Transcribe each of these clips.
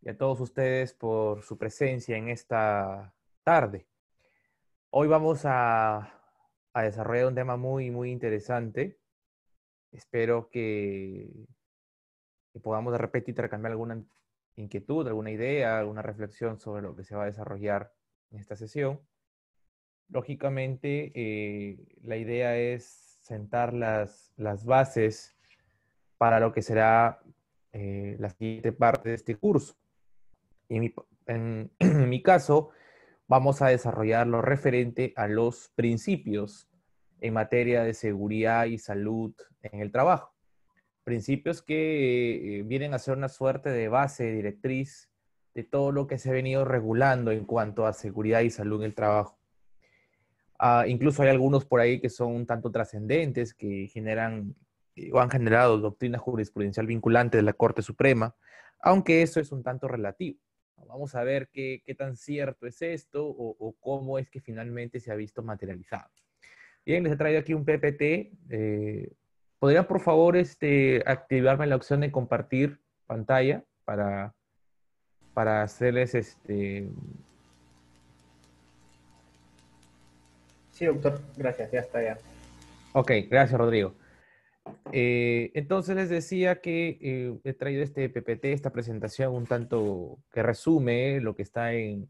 y a todos ustedes por su presencia en esta tarde. Hoy vamos a, desarrollar un tema muy, muy interesante. Espero que, podamos de repente intercambiar alguna inquietud, alguna idea, alguna reflexión sobre lo que se va a desarrollar en esta sesión. Lógicamente, eh, la idea es sentar las, las bases para lo que será eh, la siguiente parte de este curso. en, mi, caso, vamos a desarrollar lo referente a los principios en materia de seguridad y salud en el trabajo. Principios que eh, vienen a ser una suerte de base, directriz de todo lo que se ha venido regulando en cuanto a seguridad y salud en el trabajo. Ah, incluso hay algunos por ahí que son un tanto trascendentes, que generan eh, o han generado doctrina jurisprudencial vinculante de la Corte Suprema, aunque eso es un tanto relativo. Vamos a ver qué, tan cierto es esto o, cómo es que finalmente se ha visto materializado. Bien, les he traído aquí un PPT. Eh, Podría, por favor, este, activarme la opción de compartir pantalla para, para hacerles este... Sí, doctor. Gracias. Ya está ya. Ok, gracias, Rodrigo. Eh, entonces les decía que eh, he traído este PPT, esta presentación un tanto que resume lo que está en,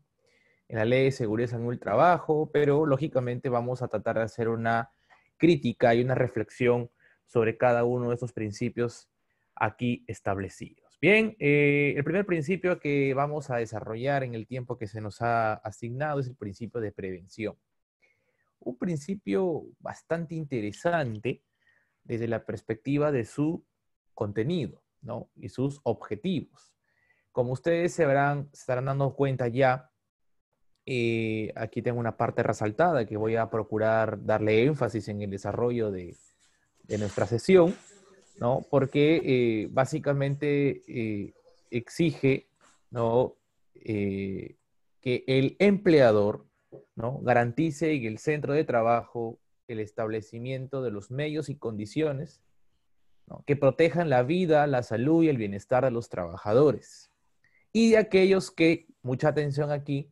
la ley de seguridad en el trabajo, pero lógicamente vamos a tratar de hacer una crítica y una reflexión sobre cada uno de esos principios aquí establecidos. Bien, eh, el primer principio que vamos a desarrollar en el tiempo que se nos ha asignado es el principio de prevención. Un principio bastante interesante desde la perspectiva de su contenido y sus objetivos. Como ustedes se, verán, estarán dando cuenta ya, eh, aquí tengo una parte resaltada que voy a procurar darle énfasis en el desarrollo de, nuestra sesión, ¿no? porque eh, básicamente eh, exige ¿no? que el empleador ¿no? garantice en el centro de trabajo el establecimiento de los medios y condiciones que protejan la vida, la salud y el bienestar de los trabajadores. Y de aquellos que, mucha atención aquí,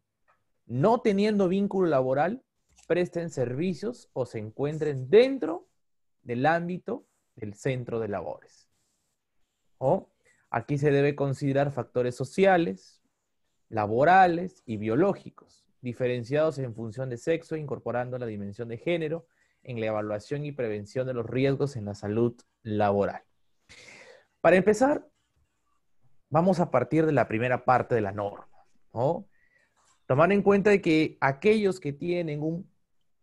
no teniendo vínculo laboral, presten servicios o se encuentren dentro del ámbito del centro de labores. ¿O? Aquí se debe considerar factores sociales, laborales y biológicos, diferenciados en función de sexo, incorporando la dimensión de género en la evaluación y prevención de los riesgos en la salud laboral. Para empezar, vamos a partir de la primera parte de la norma, ¿no? Tomar en cuenta que aquellos que tienen un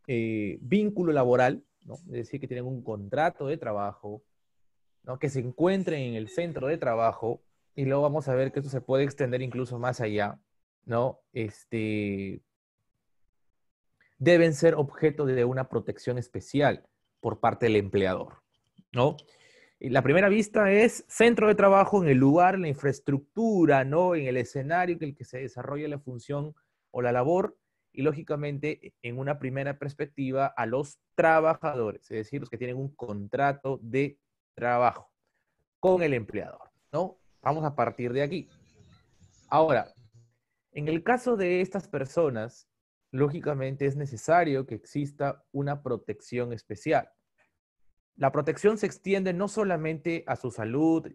eh, vínculo laboral, ¿no? es decir, que tienen un contrato de trabajo, ¿no? que se encuentren en el centro de trabajo, y luego vamos a ver que esto se puede extender incluso más allá, ¿no? Este, deben ser objeto de una protección especial por parte del empleador, ¿no? la primera vista es centro de trabajo en el lugar, en la infraestructura, ¿no? En el escenario en el que se desarrolla la función o la labor y lógicamente en una primera perspectiva a los trabajadores, es decir, los que tienen un contrato de trabajo con el empleador, ¿no? Vamos a partir de aquí. Ahora, en el caso de estas personas, lógicamente es necesario que exista una protección especial. La protección se extiende no solamente a su salud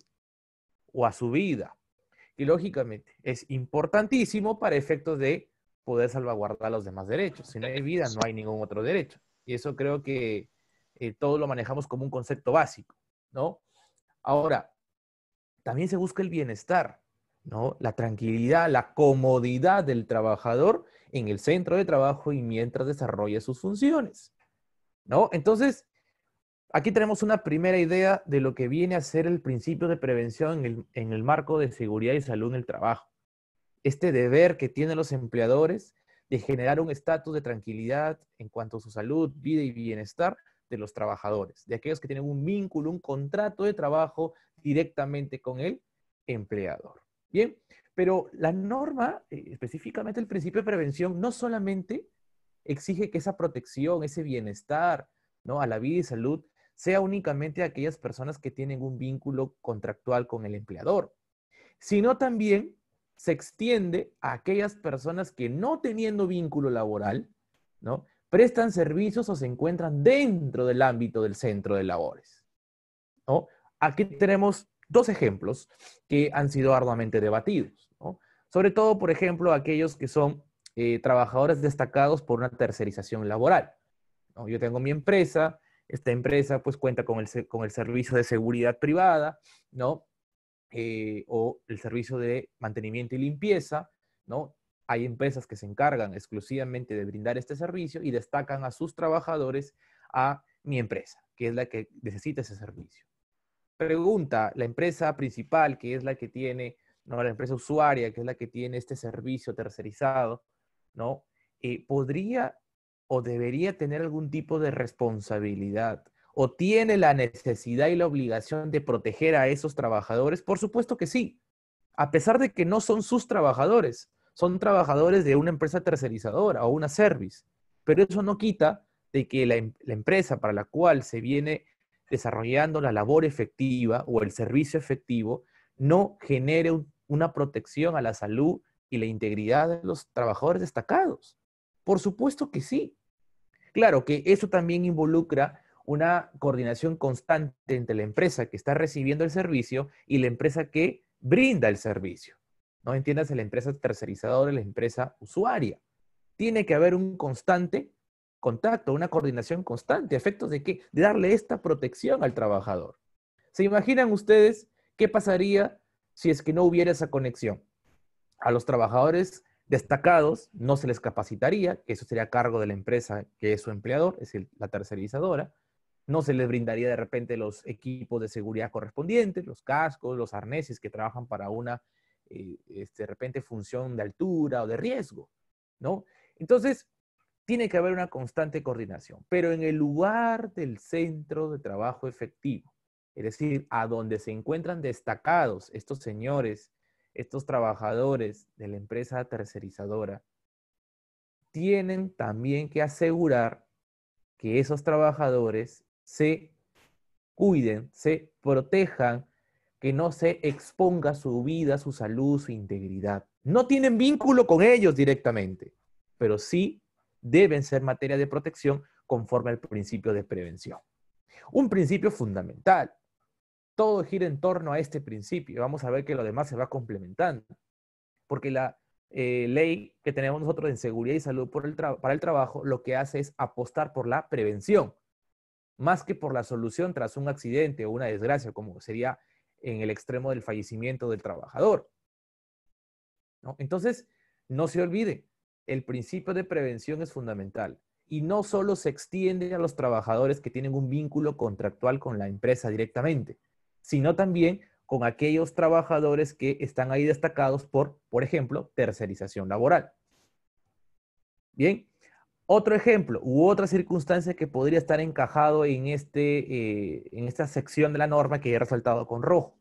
o a su vida, y lógicamente es importantísimo para efectos de poder salvaguardar los demás derechos. Si no hay vida, no hay ningún otro derecho. Y eso creo que eh, todos lo manejamos como un concepto básico, ¿no? Ahora, también se busca el bienestar. La tranquilidad, la comodidad del trabajador en el centro de trabajo y mientras desarrolla sus funciones, ¿no? Entonces, aquí tenemos una primera idea de lo que viene a ser el principio de prevención en el marco de seguridad y salud en el trabajo. Este deber que tienen los empleadores de generar un estatus de tranquilidad en cuanto a su salud, vida y bienestar de los trabajadores, de aquellos que tienen un vínculo, un contrato de trabajo directamente con el empleador. Bien, pero la norma, eh, específicamente el principio de prevención, no solamente exige que esa protección, ese bienestar ¿no? a la vida y salud sea únicamente a aquellas personas que tienen un vínculo contractual con el empleador, sino también se extiende a aquellas personas que no teniendo vínculo laboral, ¿no? prestan servicios o se encuentran dentro del ámbito del centro de labores. ¿no? Aquí tenemos dos ejemplos que han sido arduamente debatidos, sobre todo, por ejemplo, aquellos que son eh, trabajadores destacados por una tercerización laboral. Yo tengo mi empresa, esta empresa pues cuenta con el, servicio de seguridad privada, ¿no? Eh, o el servicio de mantenimiento y limpieza, ¿no? Hay empresas que se encargan exclusivamente de brindar este servicio y destacan a sus trabajadores a mi empresa, que es la que necesita ese servicio pregunta, la empresa principal, que es la que tiene, ¿no? la empresa usuaria, que es la que tiene este servicio tercerizado, ¿no? Eh, ¿Podría o debería tener algún tipo de responsabilidad? ¿O tiene la necesidad y la obligación de proteger a esos trabajadores? Por supuesto que sí, a pesar de que no son sus trabajadores, son trabajadores de una empresa tercerizadora o una service. Pero eso no quita de que la em, empresa para la cual se viene desarrollando la labor efectiva o el servicio efectivo no genere una protección a la salud y la integridad de los trabajadores destacados. Por supuesto que sí. Claro que eso también involucra una coordinación constante entre la empresa que está recibiendo el servicio y la empresa que brinda el servicio. No entiendas la empresa tercerizadora, y la empresa usuaria. Tiene que haber un constante contacto, una coordinación constante, efectos de qué? darle esta protección al trabajador. ¿Se imaginan ustedes qué pasaría si es que no hubiera esa conexión? A los trabajadores destacados no se les capacitaría, que eso sería cargo de la empresa que es su empleador, es la tercerizadora. No se les brindaría de repente los equipos de seguridad correspondientes, los cascos, los arneses que trabajan para una eh, este, de repente función de altura o de riesgo, ¿no? Entonces, tiene que haber una constante coordinación, pero en el lugar del centro de trabajo efectivo, es decir, a donde se encuentran destacados estos señores, estos trabajadores de la empresa tercerizadora, tienen también que asegurar que esos trabajadores se cuiden, se protejan, que no se exponga su vida, su salud, su integridad. No tienen vínculo con ellos directamente, pero sí deben ser materia de protección conforme al principio de prevención. Un principio fundamental. Todo gira en torno a este principio. Vamos a ver que lo demás se va complementando. Porque la eh, ley que tenemos nosotros en seguridad y salud para el trabajo lo que hace es apostar por la prevención, más que por la solución tras un accidente o una desgracia, como sería en el extremo del fallecimiento del trabajador. Entonces, no se olvide, el principio de prevención es fundamental y no solo se extiende a los trabajadores que tienen un vínculo contractual con la empresa directamente, sino también con aquellos trabajadores que están ahí destacados por, por ejemplo, tercerización laboral. Bien, otro ejemplo u otra circunstancia que podría estar encajado en, este, eh, en esta sección de la norma que he resaltado con rojo,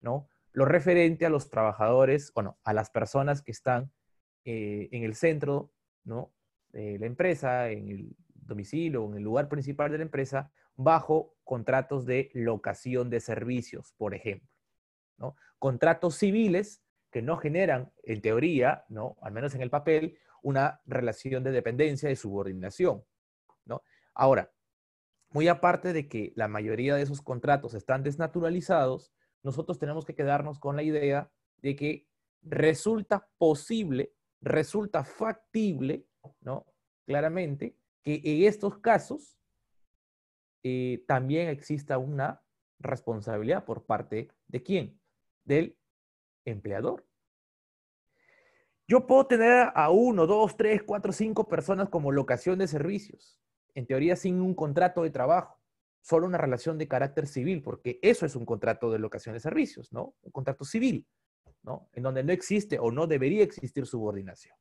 ¿no? Lo referente a los trabajadores, bueno, a las personas que están eh, en el centro, ¿no? De la empresa, en el domicilio o en el lugar principal de la empresa, bajo contratos de locación de servicios, por ejemplo. ¿no? Contratos civiles que no generan, en teoría, ¿no? al menos en el papel, una relación de dependencia de subordinación. ¿no? Ahora, muy aparte de que la mayoría de esos contratos están desnaturalizados, nosotros tenemos que quedarnos con la idea de que resulta posible resulta factible, ¿no? Claramente, que en estos casos eh, también exista una responsabilidad por parte de quién? Del empleador. Yo puedo tener a uno, dos, tres, cuatro, cinco personas como locación de servicios, en teoría sin un contrato de trabajo, solo una relación de carácter civil, porque eso es un contrato de locación de servicios, ¿no? Un contrato civil. En donde no existe o no debería existir subordinación.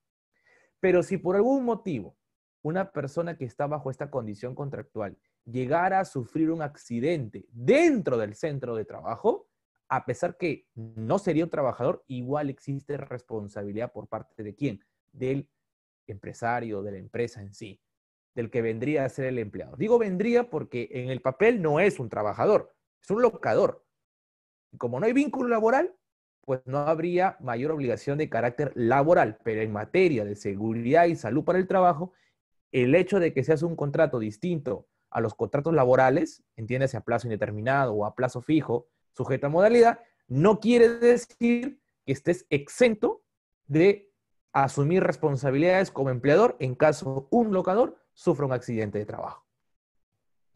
Pero si por algún motivo una persona que está bajo esta condición contractual llegara a sufrir un accidente dentro del centro de trabajo, a pesar que no sería un trabajador, igual existe responsabilidad por parte de quién? Del empresario, de la empresa en sí, del que vendría a ser el empleado. Digo vendría porque en el papel no es un trabajador, es un locador. Como no hay vínculo laboral, pues no habría mayor obligación de carácter laboral, pero en materia de seguridad y salud para el trabajo, el hecho de que se hace un contrato distinto a los contratos laborales, entiéndase a plazo indeterminado o a plazo fijo, sujeto a modalidad, no quiere decir que estés exento de asumir responsabilidades como empleador en caso un locador sufra un accidente de trabajo.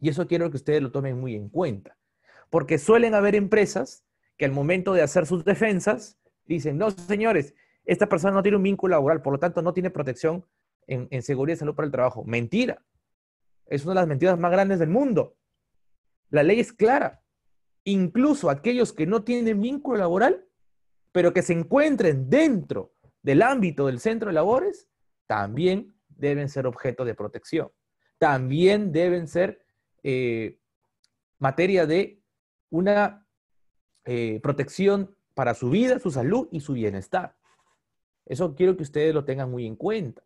Y eso quiero que ustedes lo tomen muy en cuenta, porque suelen haber empresas que al momento de hacer sus defensas dicen, no, señores, esta persona no tiene un vínculo laboral, por lo tanto no tiene protección en, seguridad y salud para el trabajo. Mentira. Es una de las mentiras más grandes del mundo. La ley es clara. Incluso aquellos que no tienen vínculo laboral, pero que se encuentren dentro del ámbito del centro de labores, también deben ser objeto de protección. También deben ser eh, materia de una eh, protección para su vida, su salud y su bienestar. Eso quiero que ustedes lo tengan muy en cuenta.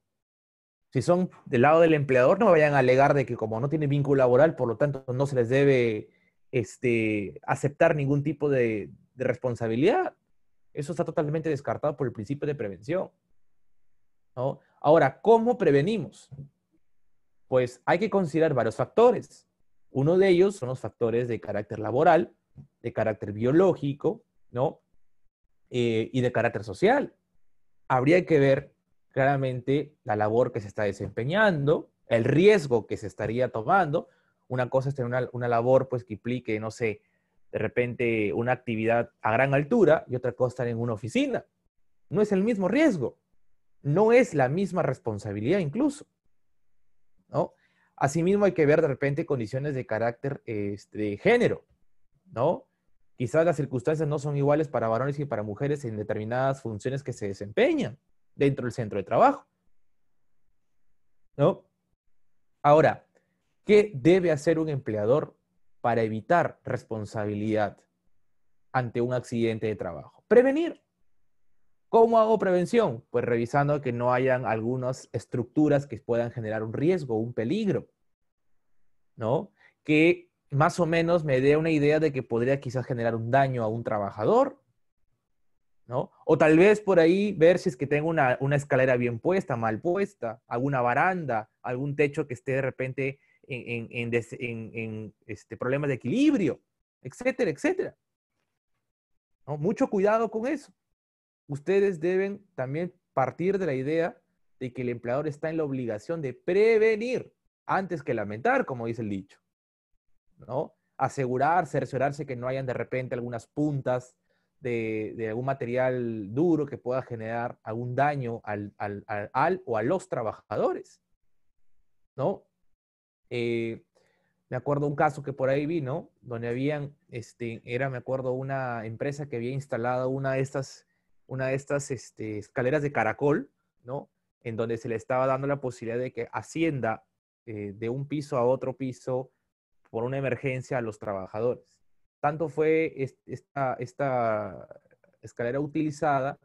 Si son del lado del empleador, no vayan a alegar de que como no tiene vínculo laboral, por lo tanto no se les debe este, aceptar ningún tipo de, responsabilidad. Eso está totalmente descartado por el principio de prevención. Ahora, ¿cómo prevenimos? Pues hay que considerar varios factores. Uno de ellos son los factores de carácter laboral, de carácter biológico, ¿no? Eh, y de carácter social. Habría que ver claramente la labor que se está desempeñando, el riesgo que se estaría tomando. Una cosa es tener una, labor pues, que implique, no sé, de repente una actividad a gran altura y otra cosa estar en una oficina. No es el mismo riesgo, no es la misma responsabilidad incluso. ¿no? Asimismo hay que ver de repente condiciones de carácter este, de género. ¿no? Quizás las circunstancias no son iguales para varones y para mujeres en determinadas funciones que se desempeñan dentro del centro de trabajo. ¿No? Ahora, ¿qué debe hacer un empleador para evitar responsabilidad ante un accidente de trabajo? Prevenir. ¿Cómo hago prevención? Pues revisando que no hayan algunas estructuras que puedan generar un riesgo, un peligro, ¿no? Que más o menos me dé una idea de que podría quizás generar un daño a un trabajador, ¿no? O tal vez por ahí ver si es que tengo una, escalera bien puesta, mal puesta, alguna baranda, algún techo que esté de repente en, este, problemas de equilibrio, etcétera, etcétera. Mucho cuidado con eso. Ustedes deben también partir de la idea de que el empleador está en la obligación de prevenir antes que lamentar, como dice el dicho. ¿no? Asegurar, cerciorarse que no hayan de repente algunas puntas de, de algún material duro que pueda generar algún daño al, al, o a los trabajadores, ¿no? Eh, me acuerdo un caso que por ahí vino, donde habían, este, era, me acuerdo, una empresa que había instalado una de estas, una de estas este, escaleras de caracol, ¿no? En donde se le estaba dando la posibilidad de que Hacienda eh, de un piso a otro piso por una emergencia a los trabajadores. Tanto fue esta, escalera utilizada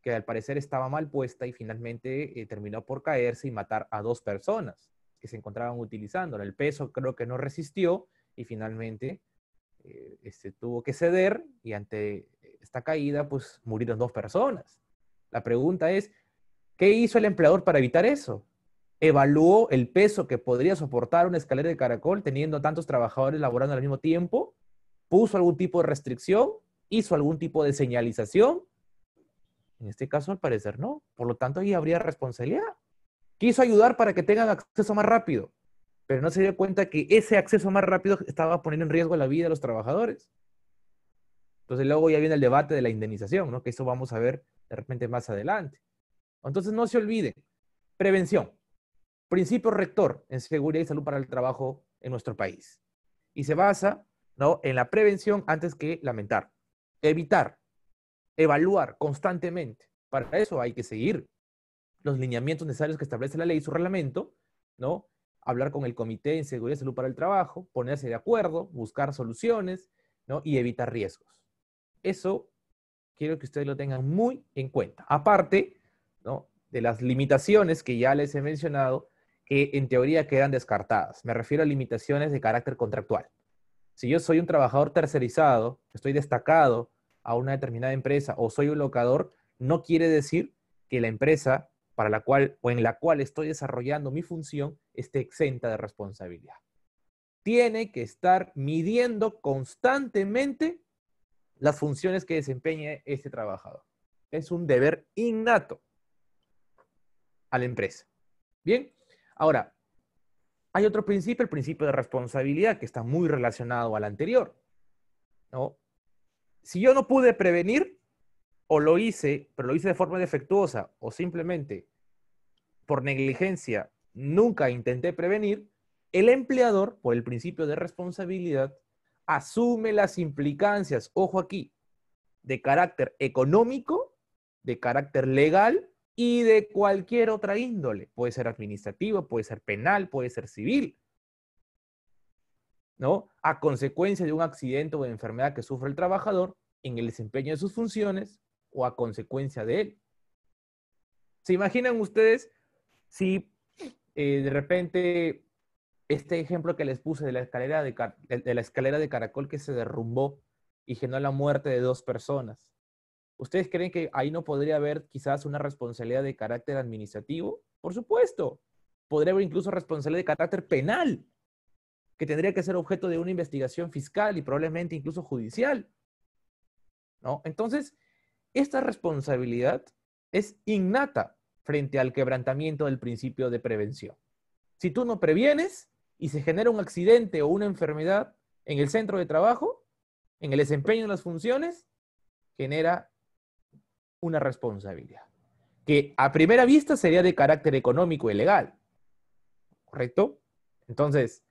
que al parecer estaba mal puesta y finalmente eh, terminó por caerse y matar a dos personas que se encontraban utilizando. El peso creo que no resistió y finalmente eh, este, tuvo que ceder y ante esta caída pues murieron dos personas. La pregunta es, ¿qué hizo el empleador para evitar eso? evaluó el peso que podría soportar una escalera de caracol teniendo tantos trabajadores laborando al mismo tiempo, puso algún tipo de restricción, hizo algún tipo de señalización. En este caso, al parecer, no. Por lo tanto, ahí habría responsabilidad. Quiso ayudar para que tengan acceso más rápido, pero no se dio cuenta que ese acceso más rápido estaba poniendo en riesgo la vida de los trabajadores. Entonces, luego ya viene el debate de la indemnización, ¿no? Que eso vamos a ver de repente más adelante. Entonces, no se olvide. Prevención principio rector en seguridad y salud para el trabajo en nuestro país. Y se basa ¿no? en la prevención antes que lamentar, evitar, evaluar constantemente. Para eso hay que seguir los lineamientos necesarios que establece la ley y su reglamento, ¿no? hablar con el Comité en Seguridad y Salud para el Trabajo, ponerse de acuerdo, buscar soluciones ¿no? y evitar riesgos. Eso quiero que ustedes lo tengan muy en cuenta. Aparte ¿no? de las limitaciones que ya les he mencionado eh, en teoría quedan descartadas. Me refiero a limitaciones de carácter contractual. Si yo soy un trabajador tercerizado, estoy destacado a una determinada empresa o soy un locador, no quiere decir que la empresa para la cual o en la cual estoy desarrollando mi función esté exenta de responsabilidad. Tiene que estar midiendo constantemente las funciones que desempeña este trabajador. Es un deber innato a la empresa. Bien, Ahora, hay otro principio, el principio de responsabilidad, que está muy relacionado al anterior. Si yo no pude prevenir, o lo hice, pero lo hice de forma defectuosa, o simplemente por negligencia nunca intenté prevenir, el empleador, por el principio de responsabilidad, asume las implicancias, ojo aquí, de carácter económico, de carácter legal y de cualquier otra índole. Puede ser administrativa, puede ser penal, puede ser civil. ¿No? A consecuencia de un accidente o de enfermedad que sufre el trabajador en el desempeño de sus funciones o a consecuencia de él. ¿Se imaginan ustedes si eh, de repente este ejemplo que les puse de la escalera de, la escalera de caracol que se derrumbó y generó la muerte de dos personas? ¿Ustedes creen que ahí no podría haber quizás una responsabilidad de carácter administrativo? Por supuesto. Podría haber incluso responsabilidad de carácter penal, que tendría que ser objeto de una investigación fiscal y probablemente incluso judicial. ¿No? Entonces, esta responsabilidad es innata frente al quebrantamiento del principio de prevención. Si tú no previenes y se genera un accidente o una enfermedad en el centro de trabajo, en el desempeño de las funciones, genera una responsabilidad, que a primera vista sería de carácter económico y legal, ¿correcto? Entonces,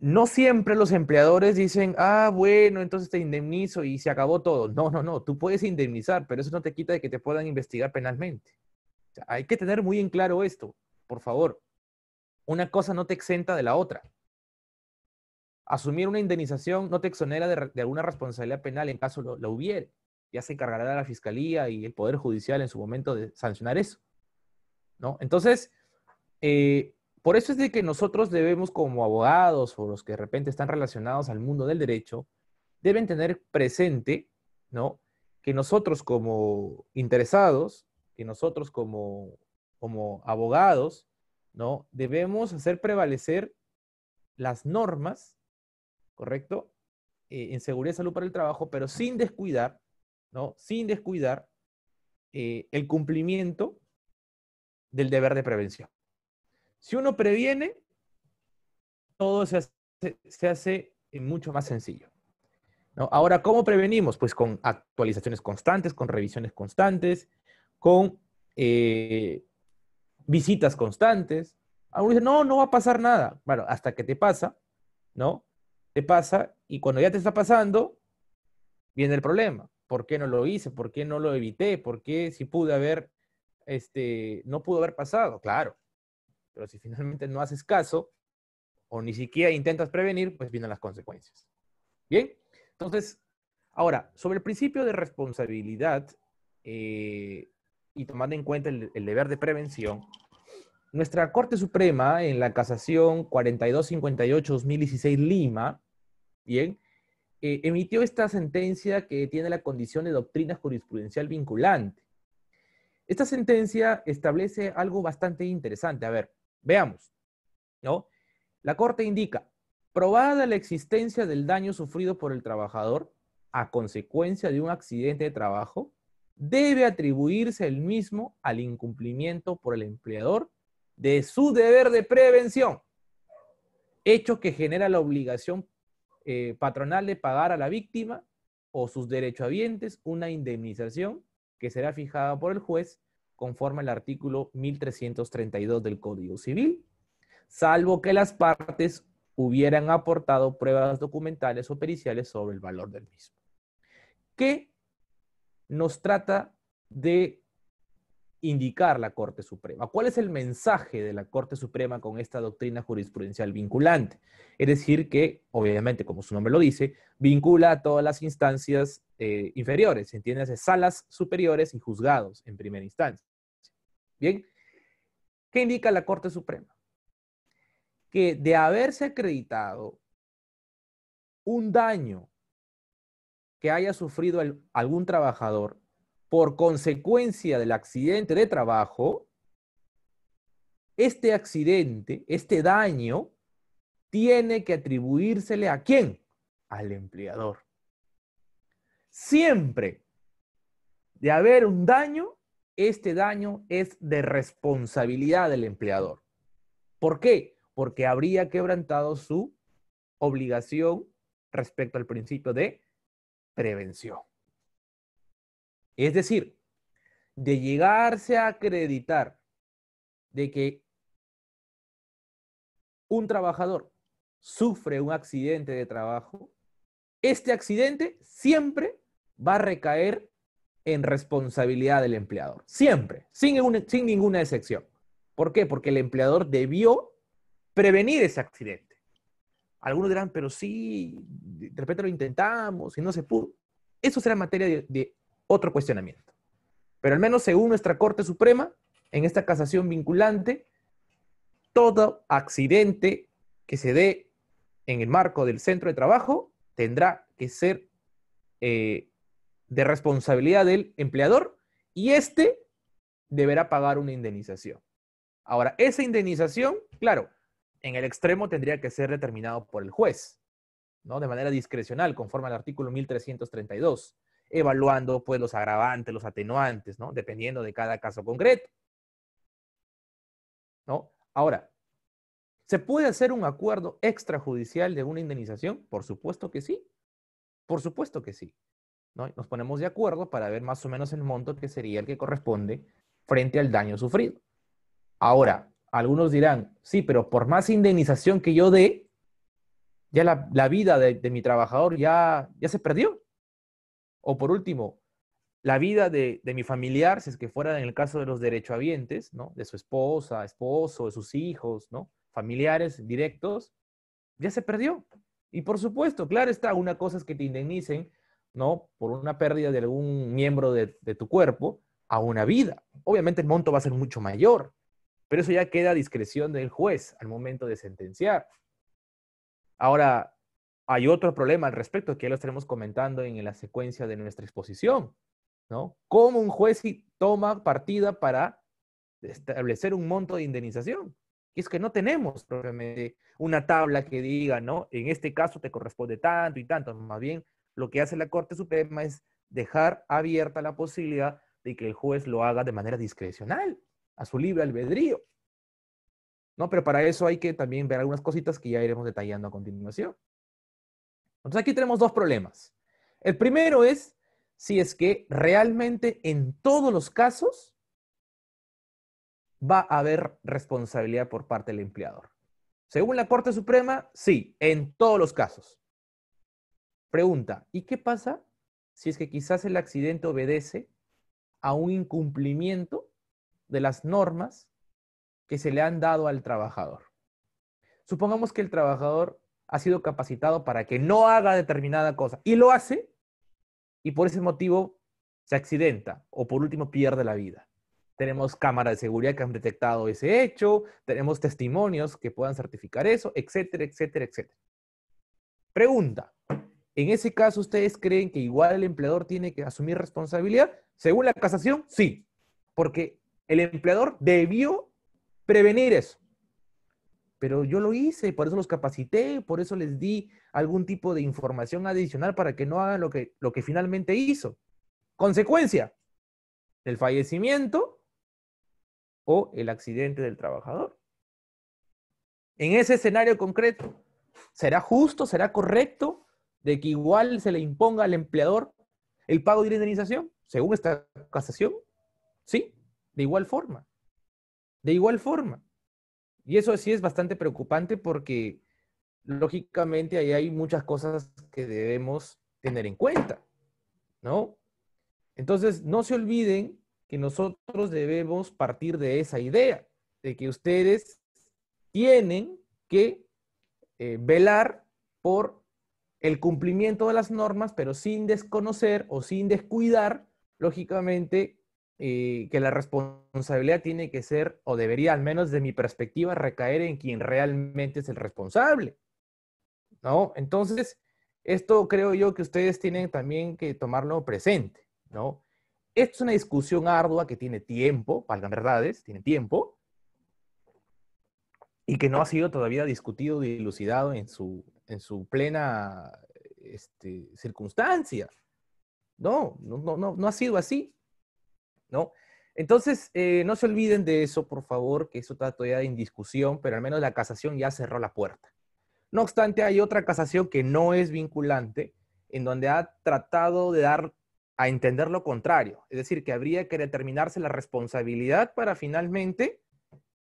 no siempre los empleadores dicen, ah, bueno, entonces te indemnizo y se acabó todo. No, no, no, tú puedes indemnizar, pero eso no te quita de que te puedan investigar penalmente. hay que tener muy en claro esto, por favor. Una cosa no te exenta de la otra. Asumir una indemnización no te exonera de, alguna responsabilidad penal en caso lo, lo hubiere ya se encargará la Fiscalía y el Poder Judicial en su momento de sancionar eso. ¿no? Entonces, eh, por eso es de que nosotros debemos, como abogados o los que de repente están relacionados al mundo del derecho, deben tener presente ¿no? que nosotros como interesados, que nosotros como, como abogados, ¿no? debemos hacer prevalecer las normas, ¿correcto? Eh, en seguridad y salud para el trabajo, pero sin descuidar sin descuidar eh, el cumplimiento del deber de prevención. Si uno previene, todo se hace, eh, mucho más sencillo. Ahora, ¿cómo prevenimos? Pues con actualizaciones constantes, con revisiones constantes, con eh, visitas constantes. Algunos dicen, no, no va a pasar nada. Bueno, hasta que te pasa, ¿no? Te pasa y cuando ya te está pasando, viene el problema. ¿Por qué no lo hice? ¿Por qué no lo evité? ¿Por qué si pude haber, este, no pudo haber pasado? Claro. Pero si finalmente no haces caso o ni siquiera intentas prevenir, pues vienen las consecuencias. Bien, entonces, ahora, sobre el principio de responsabilidad eh, y tomando en cuenta el, el deber de prevención, nuestra Corte Suprema en la casación 4258-2016 Lima, bien, eh, emitió esta sentencia que tiene la condición de doctrina jurisprudencial vinculante. Esta sentencia establece algo bastante interesante. A ver, veamos. ¿no? La Corte indica, probada la existencia del daño sufrido por el trabajador a consecuencia de un accidente de trabajo, debe atribuirse el mismo al incumplimiento por el empleador de su deber de prevención, hecho que genera la obligación eh, patronal de pagar a la víctima o sus derechohabientes una indemnización que será fijada por el juez conforme al artículo 1332 del Código Civil, salvo que las partes hubieran aportado pruebas documentales o periciales sobre el valor del mismo. ¿Qué nos trata de indicar la Corte Suprema? ¿Cuál es el mensaje de la Corte Suprema con esta doctrina jurisprudencial vinculante? Es decir, que obviamente, como su nombre lo dice, vincula a todas las instancias eh, inferiores, entiéndase, salas superiores y juzgados en primera instancia. Bien, ¿qué indica la Corte Suprema? Que de haberse acreditado un daño que haya sufrido algún trabajador por consecuencia del accidente de trabajo, este accidente, este daño, tiene que atribuírsele a quién? Al empleador. Siempre de haber un daño, este daño es de responsabilidad del empleador. ¿Por qué? Porque habría quebrantado su obligación respecto al principio de prevención. Es decir, de llegarse a acreditar de que un trabajador sufre un accidente de trabajo, este accidente siempre va a recaer en responsabilidad del empleador. Siempre, sin, ninguna excepción. ¿Por qué? Porque el empleador debió prevenir ese accidente. Algunos dirán, pero sí, de repente lo intentamos y no se pudo. Eso será materia de otro cuestionamiento. Pero al menos según nuestra Corte Suprema, en esta casación vinculante, todo accidente que se dé en el marco del centro de trabajo tendrá que ser eh, de responsabilidad del empleador y éste deberá pagar una indemnización. Ahora, esa indemnización, claro, en el extremo tendría que ser determinado por el juez, ¿no? De manera discrecional, conforme al artículo 1332 evaluando pues los agravantes, los atenuantes, ¿no? Dependiendo de cada caso concreto. ¿No? Ahora, ¿se puede hacer un acuerdo extrajudicial de una indemnización? Por supuesto que sí. Por supuesto que sí. ¿No? Nos ponemos de acuerdo para ver más o menos el monto que sería el que corresponde frente al daño sufrido. Ahora, algunos dirán, sí, pero por más indemnización que yo dé, ya la, vida de, de, mi trabajador ya, ya se perdió. O por último, la vida de, de, mi familiar, si es que fuera en el caso de los derechohabientes, ¿no? De su esposa, esposo, de sus hijos, ¿no? Familiares directos, ya se perdió. Y por supuesto, claro está, una cosa es que te indemnicen, ¿no? Por una pérdida de algún miembro de, de tu cuerpo a una vida. Obviamente el monto va a ser mucho mayor, pero eso ya queda a discreción del juez al momento de sentenciar. Ahora, hay otro problema al respecto que ya lo estaremos comentando en la secuencia de nuestra exposición, ¿no? ¿Cómo un juez toma partida para establecer un monto de indemnización? Y es que no tenemos propiamente una tabla que diga, ¿no? En este caso te corresponde tanto y tanto. Más bien, lo que hace la Corte Suprema es dejar abierta la posibilidad de que el juez lo haga de manera discrecional, a su libre albedrío. ¿No? Pero para eso hay que también ver algunas cositas que ya iremos detallando a continuación. Entonces aquí tenemos dos problemas. El primero es si es que realmente en todos los casos va a haber responsabilidad por parte del empleador. Según la Corte Suprema, sí, en todos los casos. Pregunta, ¿y qué pasa si es que quizás el accidente obedece a un incumplimiento de las normas que se le han dado al trabajador? Supongamos que el trabajador ha sido capacitado para que no haga determinada cosa y lo hace y por ese motivo se accidenta o por último pierde la vida. Tenemos cámaras de seguridad que han detectado ese hecho, tenemos testimonios que puedan certificar eso, etcétera, etcétera, etcétera. Pregunta, ¿en ese caso ustedes creen que igual el empleador tiene que asumir responsabilidad? Según la casación, sí, porque el empleador debió prevenir eso pero yo lo hice, por eso los capacité, por eso les di algún tipo de información adicional para que no hagan lo que, lo que finalmente hizo. Consecuencia, del fallecimiento o el accidente del trabajador. En ese escenario concreto, ¿será justo, será correcto de que igual se le imponga al empleador el pago de indemnización según esta casación? Sí, de igual forma. De igual forma. Y eso sí es bastante preocupante porque lógicamente ahí hay muchas cosas que debemos tener en cuenta, ¿no? Entonces, no se olviden que nosotros debemos partir de esa idea, de que ustedes tienen que eh, velar por el cumplimiento de las normas, pero sin desconocer o sin descuidar, lógicamente, eh, que la responsabilidad tiene que ser, o debería al menos de mi perspectiva, recaer en quien realmente es el responsable. ¿No? Entonces, esto creo yo que ustedes tienen también que tomarlo presente, ¿no? Esto es una discusión ardua que tiene tiempo, valgan verdades, tiene tiempo, y que no ha sido todavía discutido, dilucidado en su, en su plena este, circunstancia. No, no, no, no ha sido así. ¿no? Entonces, eh, no se olviden de eso, por favor, que eso está todavía en discusión, pero al menos la casación ya cerró la puerta. No obstante, hay otra casación que no es vinculante, en donde ha tratado de dar a entender lo contrario, es decir, que habría que determinarse la responsabilidad para finalmente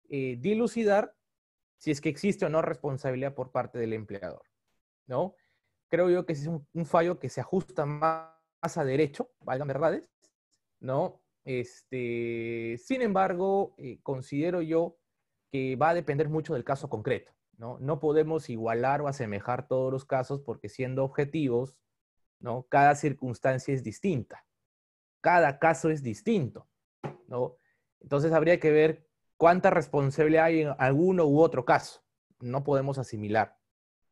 eh, dilucidar si es que existe o no responsabilidad por parte del empleador, ¿no? Creo yo que es un, fallo que se ajusta más, más a derecho, valgan verdades, ¿no? Este, sin embargo, eh, considero yo que va a depender mucho del caso concreto. ¿no? no podemos igualar o asemejar todos los casos porque siendo objetivos, ¿no? cada circunstancia es distinta. Cada caso es distinto. ¿no? Entonces habría que ver cuánta responsabilidad hay en alguno u otro caso. No podemos asimilar.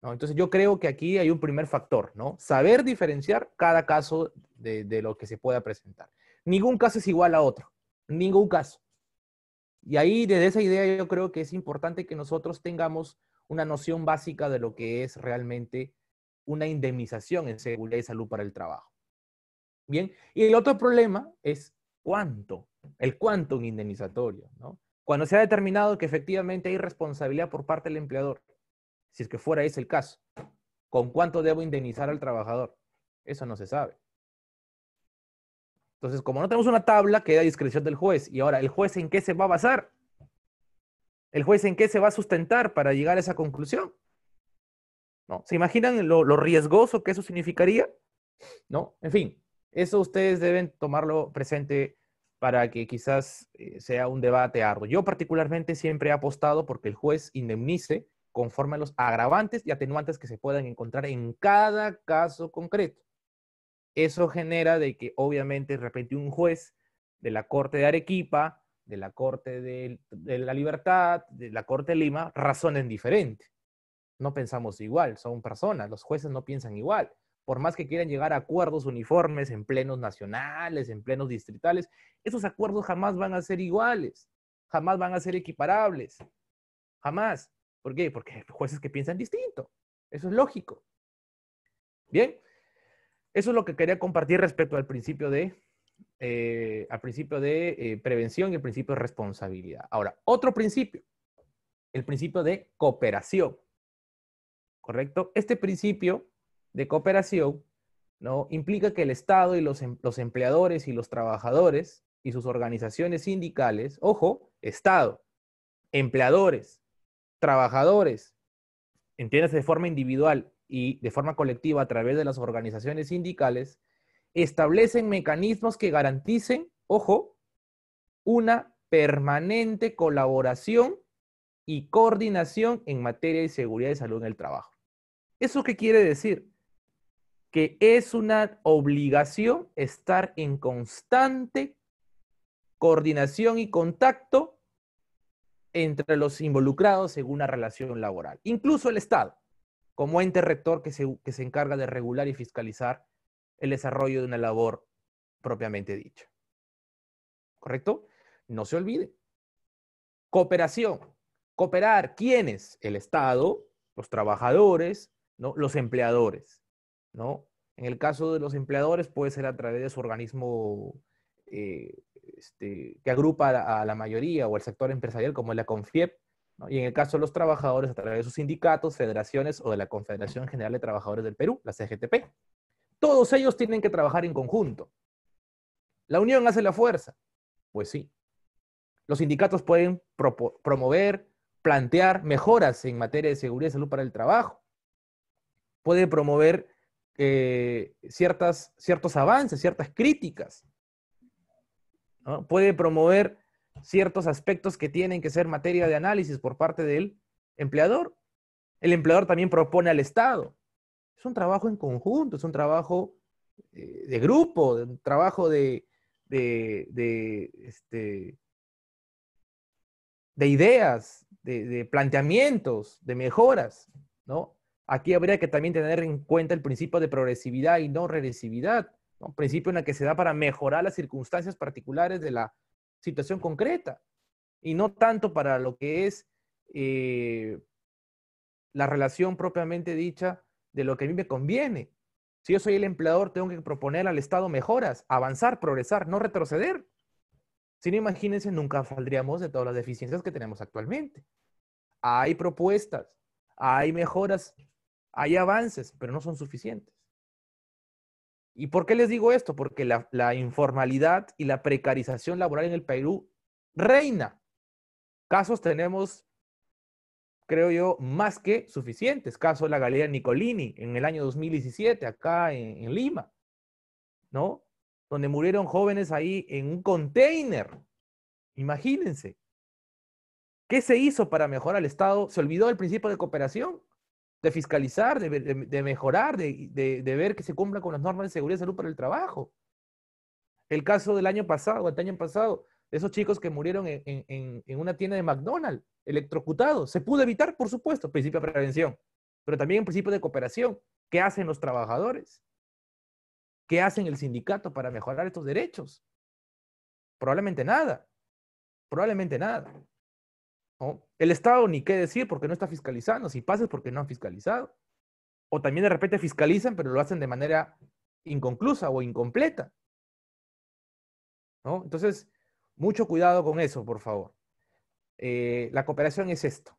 ¿no? Entonces yo creo que aquí hay un primer factor, ¿no? Saber diferenciar cada caso de, de lo que se pueda presentar ningún caso es igual a otro, ningún caso. Y ahí desde esa idea yo creo que es importante que nosotros tengamos una noción básica de lo que es realmente una indemnización en seguridad y salud para el trabajo. Bien, y el otro problema es cuánto, el cuánto indemnizatorio, ¿no? Cuando se ha determinado que efectivamente hay responsabilidad por parte del empleador, si es que fuera ese el caso, ¿con cuánto debo indemnizar al trabajador? Eso no se sabe. Entonces, como no tenemos una tabla, queda a discreción del juez. Y ahora, ¿el juez en qué se va a basar? ¿El juez en qué se va a sustentar para llegar a esa conclusión? ¿No? ¿Se imaginan lo, riesgoso que eso significaría? ¿No? En fin, eso ustedes deben tomarlo presente para que quizás eh, sea un debate arduo. Yo particularmente siempre he apostado porque el juez indemnice conforme a los agravantes y atenuantes que se puedan encontrar en cada caso concreto eso genera de que obviamente de repente un juez de la Corte de Arequipa, de la Corte de, la Libertad, de la Corte de Lima, razonen diferente. No pensamos igual, son personas, los jueces no piensan igual. Por más que quieran llegar a acuerdos uniformes en plenos nacionales, en plenos distritales, esos acuerdos jamás van a ser iguales, jamás van a ser equiparables, jamás. ¿Por qué? Porque hay jueces que piensan distinto. Eso es lógico. Bien, eso es lo que quería compartir respecto al principio de, eh, al principio de eh, prevención y el principio de responsabilidad. Ahora, otro principio, el principio de cooperación. ¿Correcto? Este principio de cooperación ¿no? implica que el Estado y los, em, los empleadores y los trabajadores y sus organizaciones sindicales, ojo, Estado, empleadores, trabajadores, entiéndase de forma individual y de forma colectiva a través de las organizaciones sindicales, establecen mecanismos que garanticen, ojo, una permanente colaboración y coordinación en materia de seguridad y salud en el trabajo. ¿Eso qué quiere decir? Que es una obligación estar en constante coordinación y contacto entre los involucrados en una relación laboral, incluso el Estado como ente rector que se, que se encarga de regular y fiscalizar el desarrollo de una labor propiamente dicha. ¿Correcto? No se olvide. Cooperación. Cooperar, ¿quiénes? El Estado, los trabajadores, ¿no? los empleadores. ¿no? En el caso de los empleadores puede ser a través de su organismo eh, este, que agrupa a la mayoría o el sector empresarial como es la CONFIEP, y en el caso de los trabajadores, a través de sus sindicatos, federaciones o de la Confederación General de Trabajadores del Perú, la CGTP. Todos ellos tienen que trabajar en conjunto. ¿La unión hace la fuerza? Pues sí. Los sindicatos pueden promover, plantear mejoras en materia de seguridad y salud para el trabajo. Puede promover eh, ciertas, ciertos avances, ciertas críticas. Puede promover ciertos aspectos que tienen que ser materia de análisis por parte del empleador. El empleador también propone al Estado. Es un trabajo en conjunto, es un trabajo eh, de grupo, un trabajo de, de, este, ideas, de, planteamientos, de mejoras, ¿no? Aquí habría que también tener en cuenta el principio de progresividad y no regresividad, un principio en el que se da para mejorar las circunstancias particulares de la situación concreta y no tanto para lo que es eh, la relación propiamente dicha de lo que a mí me conviene. Si yo soy el empleador, tengo que proponer al Estado mejoras, avanzar, progresar, no retroceder. Si no, imagínense, nunca saldríamos de todas las deficiencias que tenemos actualmente. Hay propuestas, hay mejoras, hay avances, pero no son suficientes. ¿Y por qué les digo esto? Porque la, informalidad y la precarización laboral en el Perú reina. Casos tenemos, creo yo, más que suficientes. Caso de la Galería Nicolini en el año 2017, acá en, Lima, ¿no? Donde murieron jóvenes ahí en un container. Imagínense. ¿Qué se hizo para mejorar al Estado? Se olvidó el principio de cooperación de fiscalizar, de, mejorar, de, de, ver que se cumplan con las normas de seguridad y salud para el trabajo. El caso del año pasado, el año pasado, de esos chicos que murieron en, una tienda de McDonald's, electrocutados, se pudo evitar, por supuesto, principio de prevención, pero también principio de cooperación. ¿Qué hacen los trabajadores? ¿Qué hacen el sindicato para mejorar estos derechos? Probablemente nada. Probablemente nada. El Estado ni qué decir porque no está fiscalizando, si pasa porque no han fiscalizado. O también de repente fiscalizan, pero lo hacen de manera inconclusa o incompleta. ¿no? Entonces, mucho cuidado con eso, por favor. Eh, la cooperación es esto.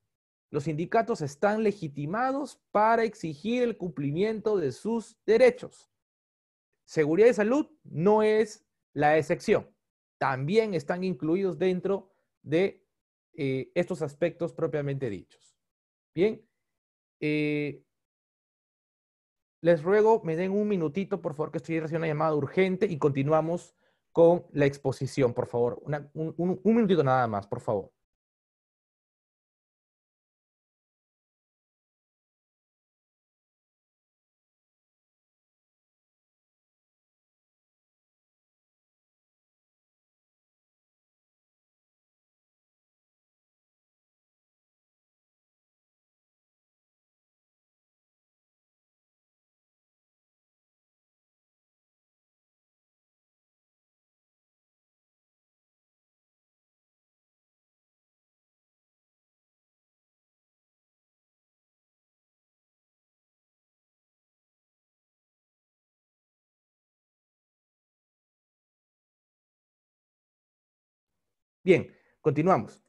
Los sindicatos están legitimados para exigir el cumplimiento de sus derechos. Seguridad y salud no es la excepción. También están incluidos dentro de eh, estos aspectos propiamente dichos. Bien, eh, les ruego, me den un minutito, por favor, que estoy haciendo una llamada urgente y continuamos con la exposición, por favor. un, un minutito nada más, por favor. Bien, continuamos.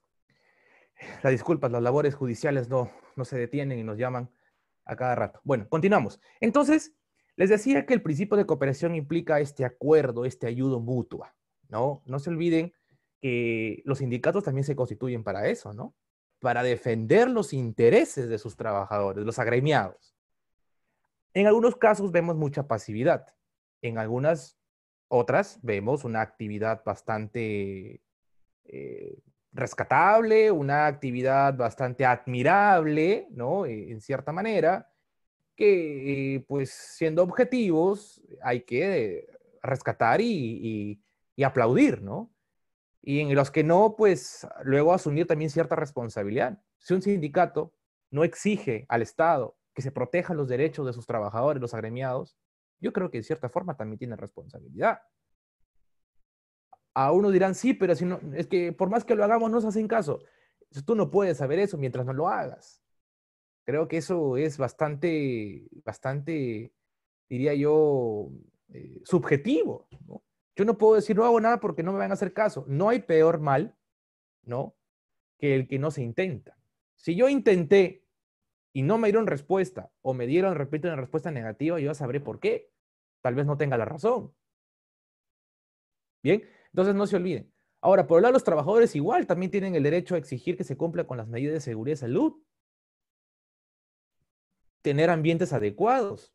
Las disculpas, las labores judiciales no, no se detienen y nos llaman a cada rato. Bueno, continuamos. Entonces, les decía que el principio de cooperación implica este acuerdo, este ayudo mutua, ¿no? No se olviden que los sindicatos también se constituyen para eso, ¿no? Para defender los intereses de sus trabajadores, los agremiados. En algunos casos vemos mucha pasividad, en algunas otras vemos una actividad bastante eh, rescatable, una actividad bastante admirable, ¿no? Eh, en cierta manera, que eh, pues siendo objetivos hay que rescatar y, aplaudir, ¿no? Y en los que no, pues luego asumir también cierta responsabilidad. Si un sindicato no exige al Estado que se proteja los derechos de sus trabajadores, los agremiados, yo creo que de cierta forma también tiene responsabilidad a uno dirán, sí, pero si no, es que por más que lo hagamos, no se hacen caso. tú no puedes saber eso mientras no lo hagas. Creo que eso es bastante, bastante, diría yo, eh, subjetivo. Yo no puedo decir, no hago nada porque no me van a hacer caso. No hay peor mal, ¿no? Que el que no se intenta. Si yo intenté y no me dieron respuesta o me dieron, repito, una respuesta negativa, yo sabré por qué. Tal vez no tenga la razón. Bien, entonces no se olviden. Ahora, por el lado los trabajadores igual también tienen el derecho a exigir que se cumpla con las medidas de seguridad y salud. Tener ambientes adecuados,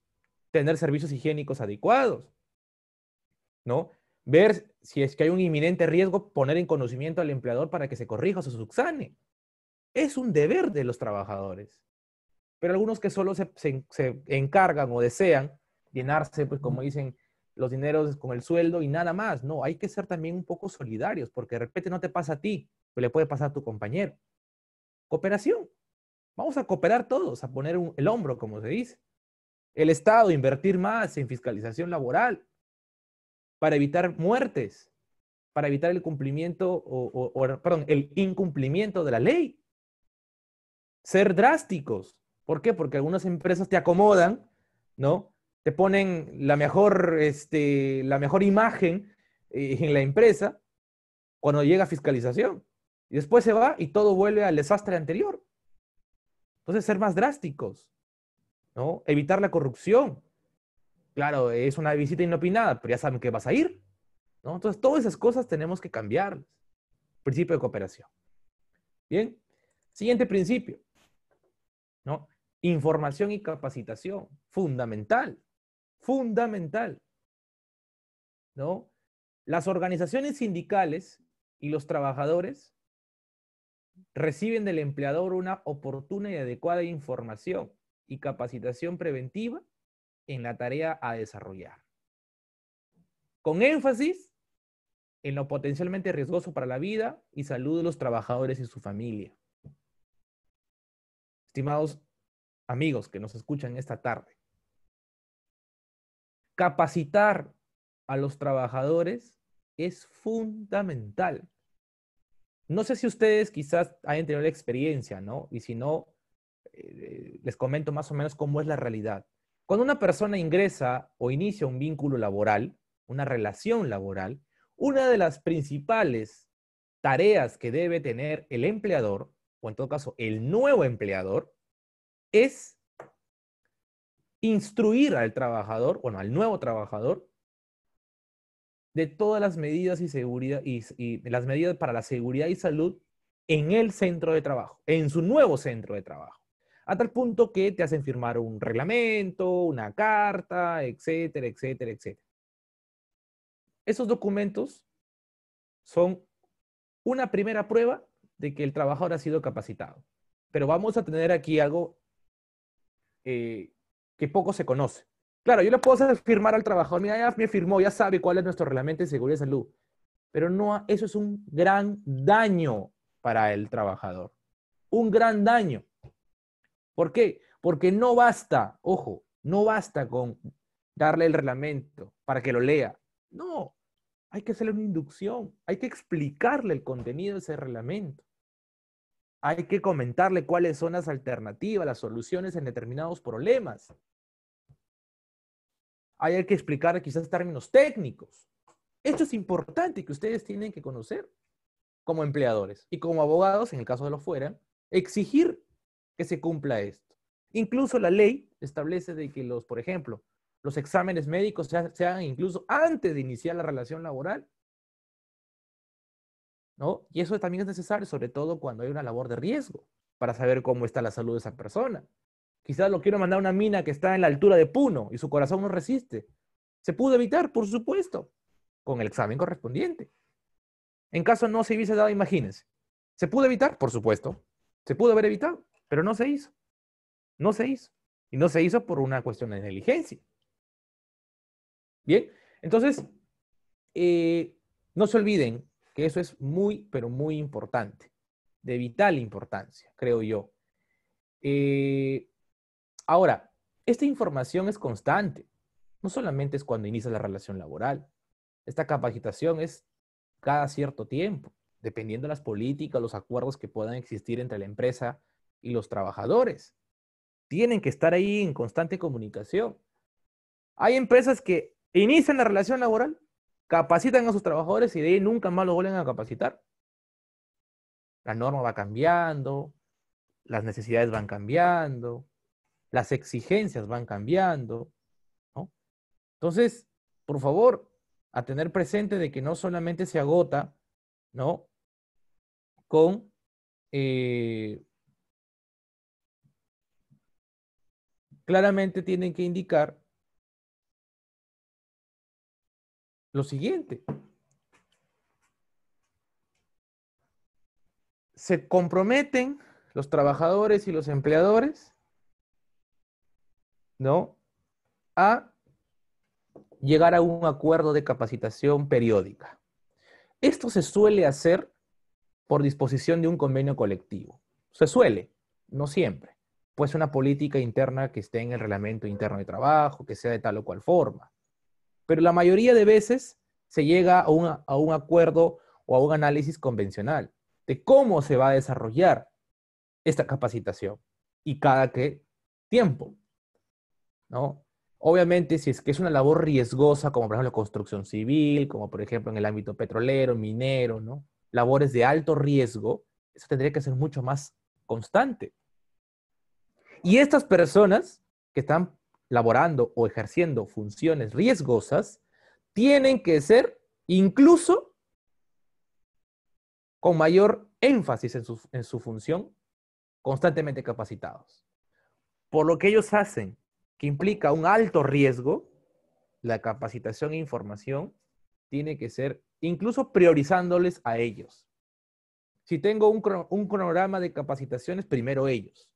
tener servicios higiénicos adecuados, ¿no? Ver si es que hay un inminente riesgo, poner en conocimiento al empleador para que se corrija o se subsane. Es un deber de los trabajadores. Pero algunos que solo se encargan o desean llenarse, pues como dicen, los dineros con el sueldo y nada más. No, hay que ser también un poco solidarios, porque de repente no te pasa a ti, pero le puede pasar a tu compañero. Cooperación. Vamos a cooperar todos, a poner el hombro, como se dice. El Estado, invertir más en fiscalización laboral para evitar muertes, para evitar el cumplimiento, o, o perdón, el incumplimiento de la ley. Ser drásticos. ¿Por qué? Porque algunas empresas te acomodan, ¿no? te ponen la mejor, este, la mejor imagen eh, en la empresa cuando llega fiscalización. Y después se va y todo vuelve al desastre anterior. Entonces, ser más drásticos, ¿no? Evitar la corrupción. Claro, es una visita inopinada, pero ya saben que vas a ir, ¿no? Entonces, todas esas cosas tenemos que cambiarlas. Principio de cooperación. Bien. Siguiente principio, ¿no? Información y capacitación, fundamental fundamental. ¿No? Las organizaciones sindicales y los trabajadores reciben del empleador una oportuna y adecuada información y capacitación preventiva en la tarea a desarrollar. Con énfasis en lo potencialmente riesgoso para la vida y salud de los trabajadores y su familia. Estimados amigos que nos escuchan esta tarde, Capacitar a los trabajadores es fundamental. No sé si ustedes quizás hayan tenido la experiencia, ¿no? Y si no, eh, les comento más o menos cómo es la realidad. Cuando una persona ingresa o inicia un vínculo laboral, una relación laboral, una de las principales tareas que debe tener el empleador, o en todo caso el nuevo empleador, es instruir al trabajador, bueno, al nuevo trabajador, de todas las medidas y seguridad y, las medidas para la seguridad y salud en el centro de trabajo, en su nuevo centro de trabajo. A tal punto que te hacen firmar un reglamento, una carta, etcétera, etcétera, etcétera. Esos documentos son una primera prueba de que el trabajador ha sido capacitado. Pero vamos a tener aquí algo eh, poco se conoce. Claro, yo le puedo hacer firmar al trabajador, mira, ya me firmó, ya sabe cuál es nuestro reglamento de seguridad y salud. Pero no, eso es un gran daño para el trabajador. Un gran daño. ¿Por qué? Porque no basta, ojo, no basta con darle el reglamento para que lo lea. No, hay que hacerle una inducción, hay que explicarle el contenido de ese reglamento. Hay que comentarle cuáles son las alternativas, las soluciones en determinados problemas hay que explicar quizás términos técnicos. Esto es importante que ustedes tienen que conocer como empleadores y como abogados, en el caso de lo fuera, exigir que se cumpla esto. Incluso la ley establece de que los, por ejemplo, los exámenes médicos se, hagan incluso antes de iniciar la relación laboral. ¿No? Y eso también es necesario, sobre todo cuando hay una labor de riesgo, para saber cómo está la salud de esa persona. Quizás lo quiero mandar a una mina que está en la altura de Puno y su corazón no resiste. Se pudo evitar, por supuesto, con el examen correspondiente. En caso no se hubiese dado, imagínense. ¿Se pudo evitar? Por supuesto. Se pudo haber evitado, pero no se hizo. No se hizo. Y no se hizo por una cuestión de negligencia. Bien, entonces, eh, no se olviden que eso es muy, pero muy importante, de vital importancia, creo yo. Eh, Ahora, esta información es constante. No solamente es cuando inicia la relación laboral. Esta capacitación es cada cierto tiempo, dependiendo de las políticas, los acuerdos que puedan existir entre la empresa y los trabajadores. Tienen que estar ahí en constante comunicación. Hay empresas que inician la relación laboral, capacitan a sus trabajadores y de ahí nunca más lo vuelven a capacitar. La norma va cambiando, las necesidades van cambiando, las exigencias van cambiando, ¿no? Entonces, por favor, a tener presente de que no solamente se agota, ¿no? Con eh, claramente tienen que indicar lo siguiente. Se comprometen los trabajadores y los empleadores a llegar a un acuerdo de capacitación periódica. Esto se suele hacer por disposición de un convenio colectivo. Se suele, no siempre. Pues una política interna que esté en el reglamento interno de trabajo, que sea de tal o cual forma. Pero la mayoría de veces se llega a, a un acuerdo o a un análisis convencional de cómo se va a desarrollar esta capacitación y cada qué tiempo. Obviamente, si es que es una labor riesgosa, como por ejemplo construcción civil, como por ejemplo en el ámbito petrolero, minero, ¿no? Labores de alto riesgo, eso tendría que ser mucho más constante. Y estas personas que están laborando o ejerciendo funciones riesgosas tienen que ser incluso con mayor énfasis su, en su función, constantemente capacitados. Por lo que ellos hacen implica un alto riesgo, la capacitación e información tiene que ser incluso priorizándoles a ellos. Si tengo un, cronograma de capacitaciones, primero ellos,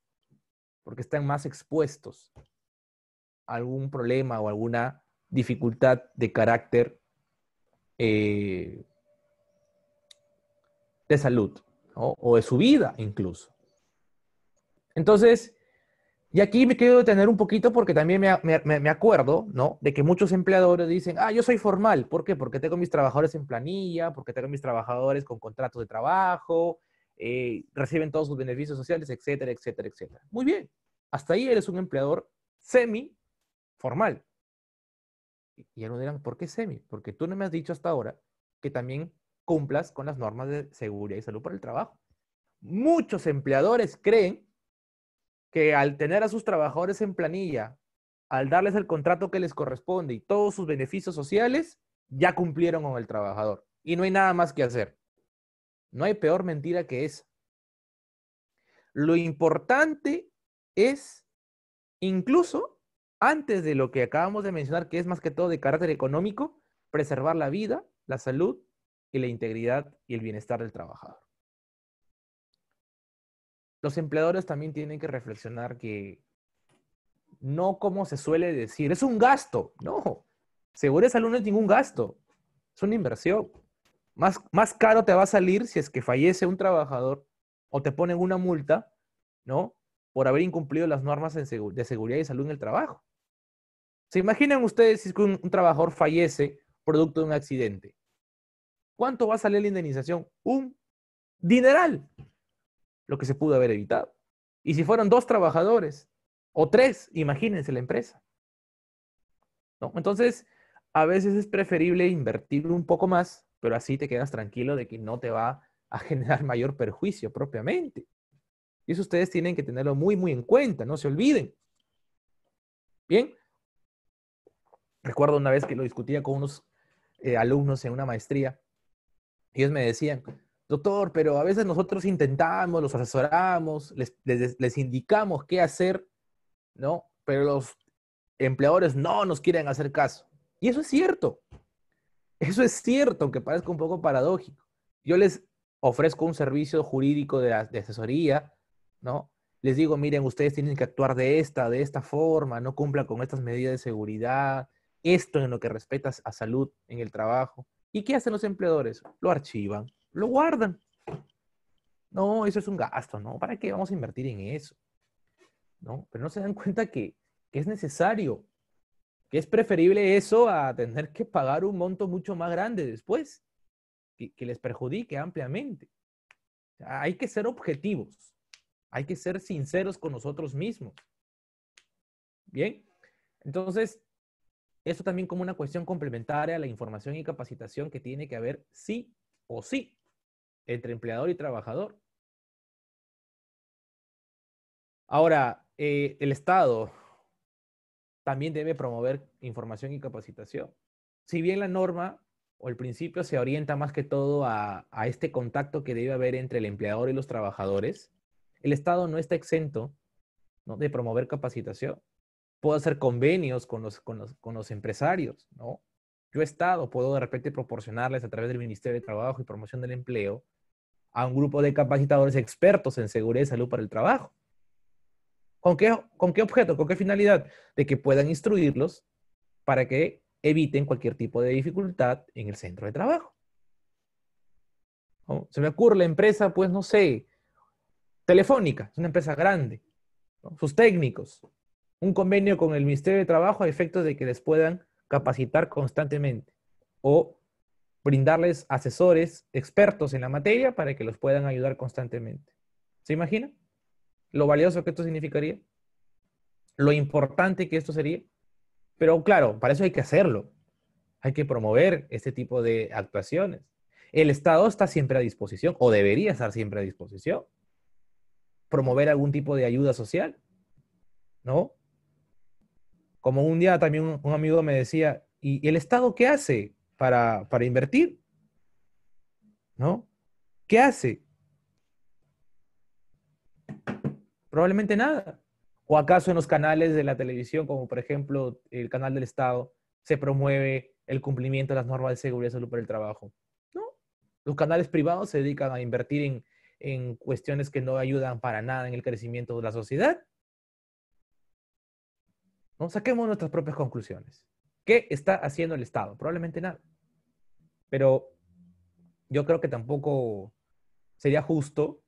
porque están más expuestos a algún problema o alguna dificultad de carácter eh, de salud o de su vida incluso. Entonces, y aquí me quiero detener un poquito porque también me, me, me, acuerdo, ¿no? De que muchos empleadores dicen, ah, yo soy formal. ¿Por qué? Porque tengo mis trabajadores en planilla, porque tengo mis trabajadores con contratos de trabajo, eh, reciben todos sus beneficios sociales, etcétera, etcétera, etcétera. Muy bien. Hasta ahí eres un empleador semi-formal. Y ya no dirán, ¿por qué semi? Porque tú no me has dicho hasta ahora que también cumplas con las normas de seguridad y salud para el trabajo. Muchos empleadores creen que al tener a sus trabajadores en planilla, al darles el contrato que les corresponde y todos sus beneficios sociales, ya cumplieron con el trabajador. Y no hay nada más que hacer. No hay peor mentira que esa. Lo importante es, incluso antes de lo que acabamos de mencionar, que es más que todo de carácter económico, preservar la vida, la salud y la integridad y el bienestar del trabajador los empleadores también tienen que reflexionar que no como se suele decir, es un gasto, no. y salud no es ningún gasto, es una inversión. Más, más caro te va a salir si es que fallece un trabajador o te ponen una multa, ¿no? Por haber incumplido las normas de seguridad y salud en el trabajo. ¿Se imaginan ustedes si un trabajador fallece producto de un accidente? ¿Cuánto va a salir la indemnización? Un dineral lo que se pudo haber evitado. Y si fueron dos trabajadores o tres, imagínense la empresa. ¿No? Entonces, a veces es preferible invertir un poco más, pero así te quedas tranquilo de que no te va a generar mayor perjuicio propiamente. Y eso ustedes tienen que tenerlo muy, muy en cuenta, no se olviden. Bien. Recuerdo una vez que lo discutía con unos eh, alumnos en una maestría. Ellos me decían, doctor, pero a veces nosotros intentamos, los asesoramos, les, indicamos qué hacer, ¿no? Pero los empleadores no nos quieren hacer caso. Y eso es cierto. Eso es cierto, aunque parezca un poco paradójico. Yo les ofrezco un servicio jurídico de, de, asesoría, ¿no? Les digo, miren, ustedes tienen que actuar de esta, de esta forma, no cumplan con estas medidas de seguridad, esto en lo que respecta a salud en el trabajo. ¿Y qué hacen los empleadores? Lo archivan lo guardan. No, eso es un gasto, ¿no? ¿Para qué vamos a invertir en eso? ¿No? Pero no se dan cuenta que, es necesario, que es preferible eso a tener que pagar un monto mucho más grande después, que, les perjudique ampliamente. hay que ser objetivos, hay que ser sinceros con nosotros mismos. Bien, entonces, esto también como una cuestión complementaria a la información y capacitación que tiene que haber sí o sí entre empleador y trabajador. Ahora, eh, el Estado también debe promover información y capacitación. Si bien la norma o el principio se orienta más que todo a, este contacto que debe haber entre el empleador y los trabajadores, el Estado no está exento de promover capacitación. Puedo hacer convenios con los, con los empresarios, ¿no? Yo, Estado, puedo de repente proporcionarles a través del Ministerio de Trabajo y Promoción del Empleo a un grupo de capacitadores expertos en seguridad y salud para el trabajo. ¿Con qué, ¿Con qué objeto? ¿Con qué finalidad? De que puedan instruirlos para que eviten cualquier tipo de dificultad en el centro de trabajo. Se me ocurre la empresa, pues no sé, Telefónica, es una empresa grande, sus técnicos, un convenio con el Ministerio de Trabajo a efectos de que les puedan capacitar constantemente o brindarles asesores expertos en la materia para que los puedan ayudar constantemente. ¿Se imagina lo valioso que esto significaría? Lo importante que esto sería. Pero claro, para eso hay que hacerlo. Hay que promover este tipo de actuaciones. El Estado está siempre a disposición, o debería estar siempre a disposición. Promover algún tipo de ayuda social, ¿no? Como un día también un, amigo me decía, ¿y el Estado qué hace? para, invertir. ¿No? ¿Qué hace? Probablemente nada. ¿O acaso en los canales de la televisión, como por ejemplo el canal del Estado, se promueve el cumplimiento de las normas de seguridad y salud para el trabajo? No. Los canales privados se dedican a invertir en, en cuestiones que no ayudan para nada en el crecimiento de la sociedad. ¿No? Saquemos nuestras propias conclusiones. ¿Qué está haciendo el Estado? Probablemente nada. Pero yo creo que tampoco sería justo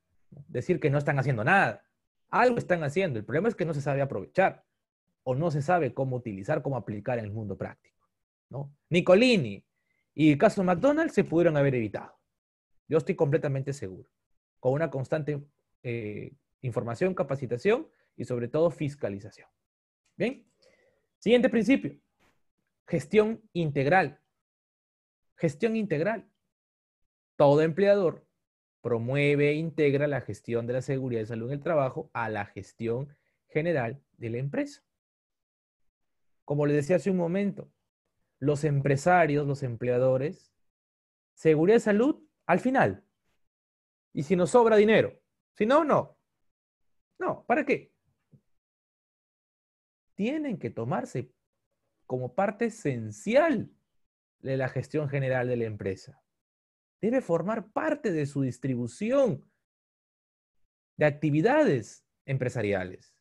decir que no están haciendo nada. Algo están haciendo. El problema es que no se sabe aprovechar o no se sabe cómo utilizar, cómo aplicar en el mundo práctico. ¿no? Nicolini y el caso McDonald's se pudieron haber evitado. Yo estoy completamente seguro. Con una constante eh, información, capacitación y sobre todo fiscalización. Bien. Siguiente principio. Gestión integral. Gestión integral. Todo empleador promueve e integra la gestión de la seguridad y salud en el trabajo a la gestión general de la empresa. Como les decía hace un momento, los empresarios, los empleadores, seguridad y salud al final. Y si nos sobra dinero, si no, no. No, ¿para qué? Tienen que tomarse como parte esencial de la gestión general de la empresa. Debe formar parte de su distribución de actividades empresariales.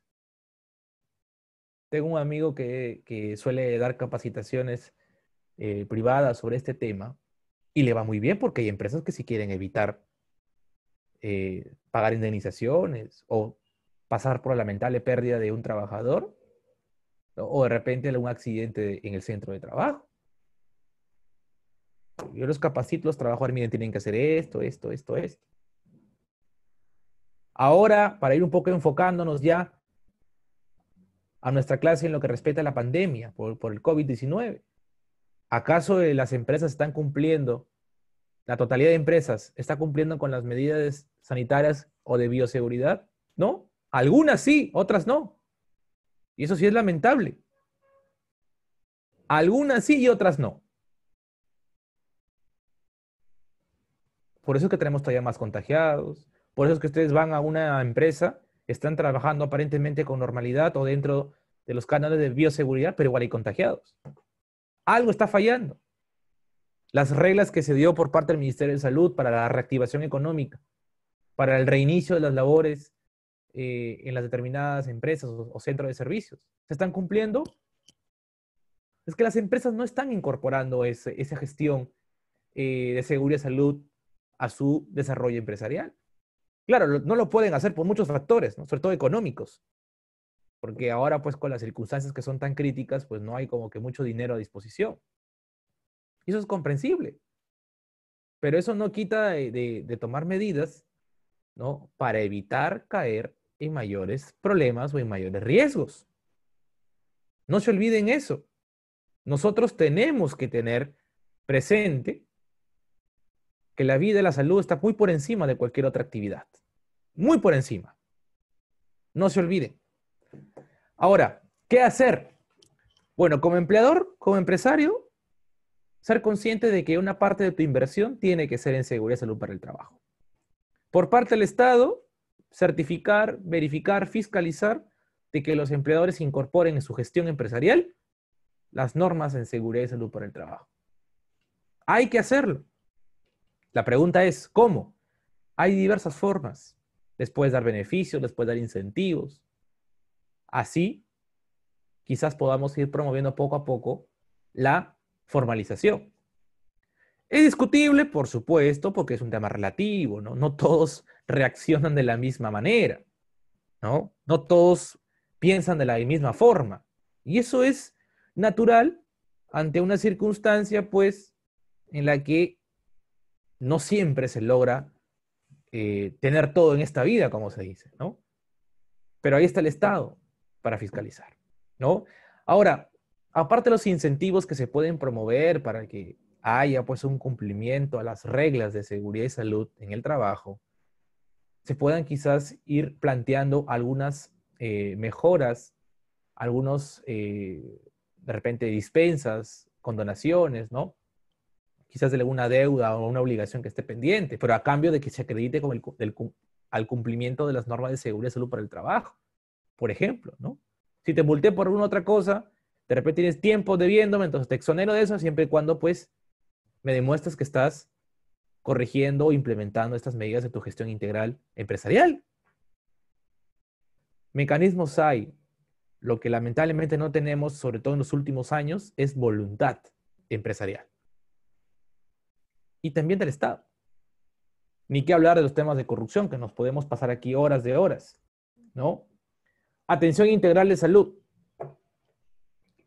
Tengo un amigo que, suele dar capacitaciones eh, privadas sobre este tema y le va muy bien porque hay empresas que si quieren evitar eh, pagar indemnizaciones o pasar por la lamentable pérdida de un trabajador, o de repente un accidente en el centro de trabajo. Yo los capacito, los trabajadores miren, tienen que hacer esto, esto, esto, esto. Ahora, para ir un poco enfocándonos ya a nuestra clase en lo que respecta a la pandemia por, por el COVID-19, ¿acaso las empresas están cumpliendo, la totalidad de empresas está cumpliendo con las medidas sanitarias o de bioseguridad? No, algunas sí, otras no. Y eso sí es lamentable. Algunas sí y otras no. Por eso es que tenemos todavía más contagiados. Por eso es que ustedes van a una empresa, están trabajando aparentemente con normalidad o dentro de los canales de bioseguridad, pero igual hay contagiados. Algo está fallando. Las reglas que se dio por parte del Ministerio de Salud para la reactivación económica, para el reinicio de las labores eh, en las determinadas empresas o, centros de servicios. ¿Se están cumpliendo? Es que las empresas no están incorporando esa gestión eh, de seguridad y salud a su desarrollo empresarial. Claro, no lo pueden hacer por muchos factores, ¿no? sobre todo económicos, porque ahora pues con las circunstancias que son tan críticas, pues no hay como que mucho dinero a disposición. eso es comprensible. Pero eso no quita de tomar medidas ¿no? Para evitar caer en mayores problemas o en mayores riesgos. No se olviden eso. Nosotros tenemos que tener presente que la vida y la salud está muy por encima de cualquier otra actividad. Muy por encima. No se olviden. Ahora, ¿qué hacer? Bueno, como empleador, como empresario, ser consciente de que una parte de tu inversión tiene que ser en seguridad y salud para el trabajo. Por parte del Estado, certificar, verificar, fiscalizar de que los empleadores incorporen en su gestión empresarial las normas en seguridad y salud por el trabajo. Hay que hacerlo. La pregunta es, ¿cómo? Hay diversas formas. Después dar beneficios, después dar incentivos. Así, quizás podamos ir promoviendo poco a poco la formalización. Es discutible, por supuesto, porque es un tema relativo, ¿no? No todos reaccionan de la misma manera, ¿no? No todos piensan de la misma forma. Y eso es natural ante una circunstancia, pues, en la que no siempre se logra eh, tener todo en esta vida, como se dice, ¿no? Pero ahí está el Estado para fiscalizar, ¿no? Ahora, aparte de los incentivos que se pueden promover para que haya pues un cumplimiento a las reglas de seguridad y salud en el trabajo, se puedan quizás ir planteando algunas eh, mejoras, algunos eh, de repente dispensas, condonaciones, ¿no? Quizás de alguna deuda o una obligación que esté pendiente, pero a cambio de que se acredite con el, al cumplimiento de las normas de seguridad y salud para el trabajo, por ejemplo, ¿no? Si te multé por alguna otra cosa, de repente tienes tiempo debiéndome, entonces te exonero de eso siempre y cuando pues me demuestras que estás corrigiendo o implementando estas medidas de tu gestión integral empresarial. Mecanismos hay. Lo que lamentablemente no tenemos, sobre todo en los últimos años, es voluntad empresarial. Y también del Estado. Ni qué hablar de los temas de corrupción, que nos podemos pasar aquí horas de horas, ¿no? Atención integral de salud.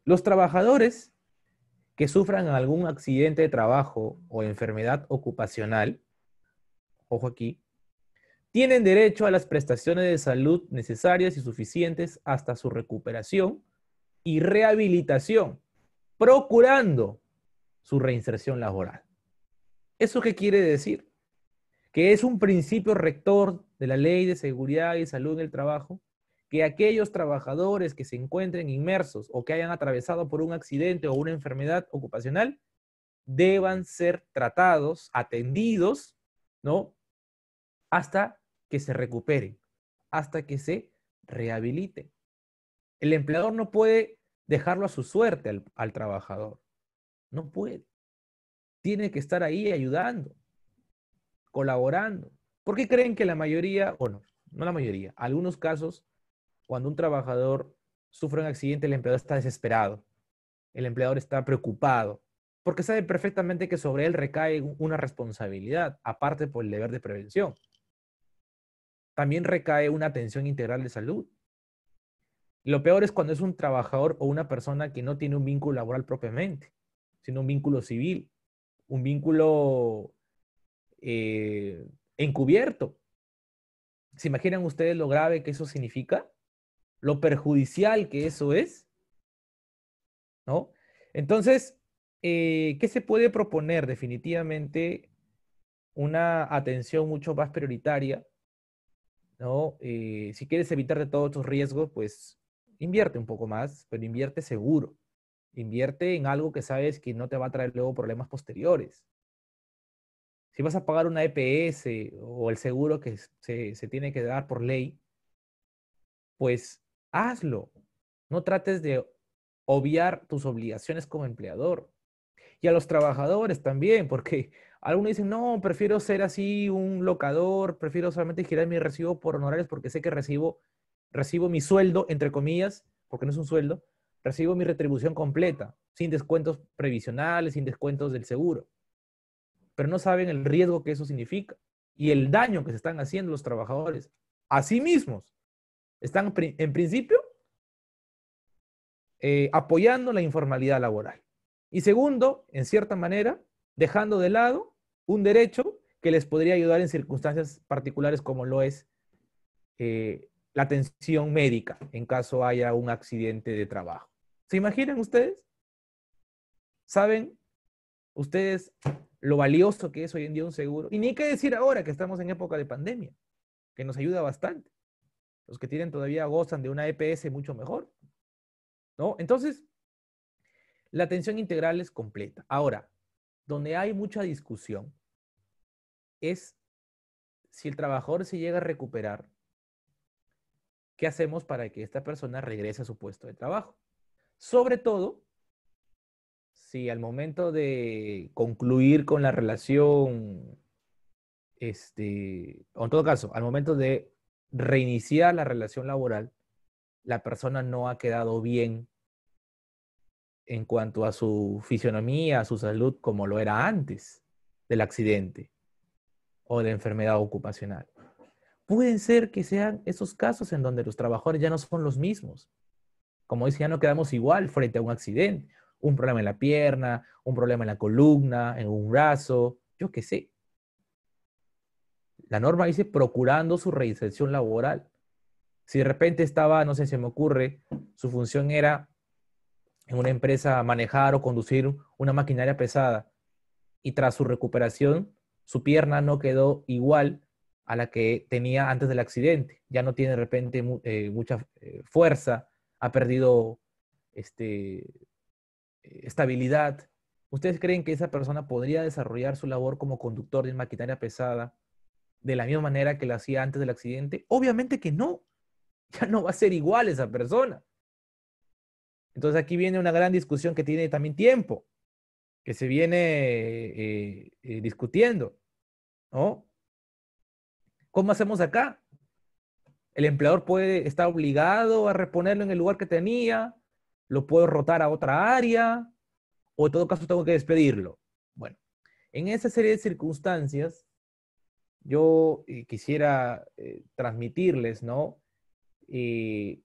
Los trabajadores que sufran algún accidente de trabajo o enfermedad ocupacional, ojo aquí, tienen derecho a las prestaciones de salud necesarias y suficientes hasta su recuperación y rehabilitación, procurando su reinserción laboral. ¿Eso qué quiere decir? Que es un principio rector de la Ley de Seguridad y Salud en el Trabajo que aquellos trabajadores que se encuentren inmersos o que hayan atravesado por un accidente o una enfermedad ocupacional deban ser tratados, atendidos, ¿no? Hasta que se recuperen, hasta que se rehabiliten. El empleador no puede dejarlo a su suerte al, trabajador. No puede. Tiene que estar ahí ayudando, colaborando. ¿Por qué creen que la mayoría, o no, no la mayoría, algunos casos cuando un trabajador sufre un accidente, el empleador está desesperado, el empleador está preocupado, porque sabe perfectamente que sobre él recae una responsabilidad, aparte por el deber de prevención. También recae una atención integral de salud. Lo peor es cuando es un trabajador o una persona que no tiene un vínculo laboral propiamente, sino un vínculo civil, un vínculo eh, encubierto. ¿Se imaginan ustedes lo grave que eso significa? lo perjudicial que eso es. ¿No? Entonces, eh, ¿qué se puede proponer? Definitivamente una atención mucho más prioritaria, ¿no? Eh, si quieres de todos tus riesgos, pues invierte un poco más, pero invierte seguro. Invierte en algo que sabes que no te va a traer luego problemas posteriores. Si vas a pagar una EPS o el seguro que se, se tiene que dar por ley, pues hazlo. No trates de obviar tus obligaciones como empleador. Y a los trabajadores también, porque algunos dicen, no, prefiero ser así un locador, prefiero solamente girar mi recibo por honorarios porque sé que recibo, recibo mi sueldo, entre comillas, porque no es un sueldo, recibo mi retribución completa, sin descuentos previsionales, sin descuentos del seguro. Pero no saben el riesgo que eso significa y el daño que se están haciendo los trabajadores a sí mismos están en principio eh, apoyando la informalidad laboral. Y segundo, en cierta manera, dejando de lado un derecho que les podría ayudar en circunstancias particulares como lo es eh, la atención médica en caso haya un accidente de trabajo. ¿Se imaginan ustedes? ¿Saben ustedes lo valioso que es hoy en día un seguro? Y ni hay que decir ahora que estamos en época de pandemia, que nos ayuda bastante. Los que tienen todavía gozan de una EPS mucho mejor. ¿No? Entonces, la atención integral es completa. Ahora, donde hay mucha discusión es si el trabajador se llega a recuperar, ¿qué hacemos para que esta persona regrese a su puesto de trabajo? Sobre todo, si al momento de concluir con la relación, este, o en todo caso, al momento de reiniciar la relación laboral, la persona no ha quedado bien en cuanto a su fisionomía, a su salud, como lo era antes del accidente o de enfermedad ocupacional. Pueden ser que sean esos casos en donde los trabajadores ya no son los mismos. Como decía, ya no quedamos igual frente a un accidente, un problema en la pierna, un problema en la columna, en un brazo, yo qué sé. La norma dice procurando su reinserción laboral. Si de repente estaba, no sé, se me ocurre, su función era en una empresa manejar o conducir una maquinaria pesada y tras su recuperación su pierna no quedó igual a la que tenía antes del accidente. Ya no tiene de repente eh, mucha eh, fuerza, ha perdido este, eh, estabilidad. ¿Ustedes creen que esa persona podría desarrollar su labor como conductor de maquinaria pesada de la misma manera que lo hacía antes del accidente? Obviamente que no. Ya no va a ser igual esa persona. Entonces aquí viene una gran discusión que tiene también tiempo, que se viene eh, eh, discutiendo. ¿No? ¿Cómo hacemos acá? El empleador puede, estar obligado a reponerlo en el lugar que tenía, lo puedo rotar a otra área, o en todo caso tengo que despedirlo. Bueno, en esa serie de circunstancias, yo eh, quisiera eh, transmitirles, ¿no? Eh,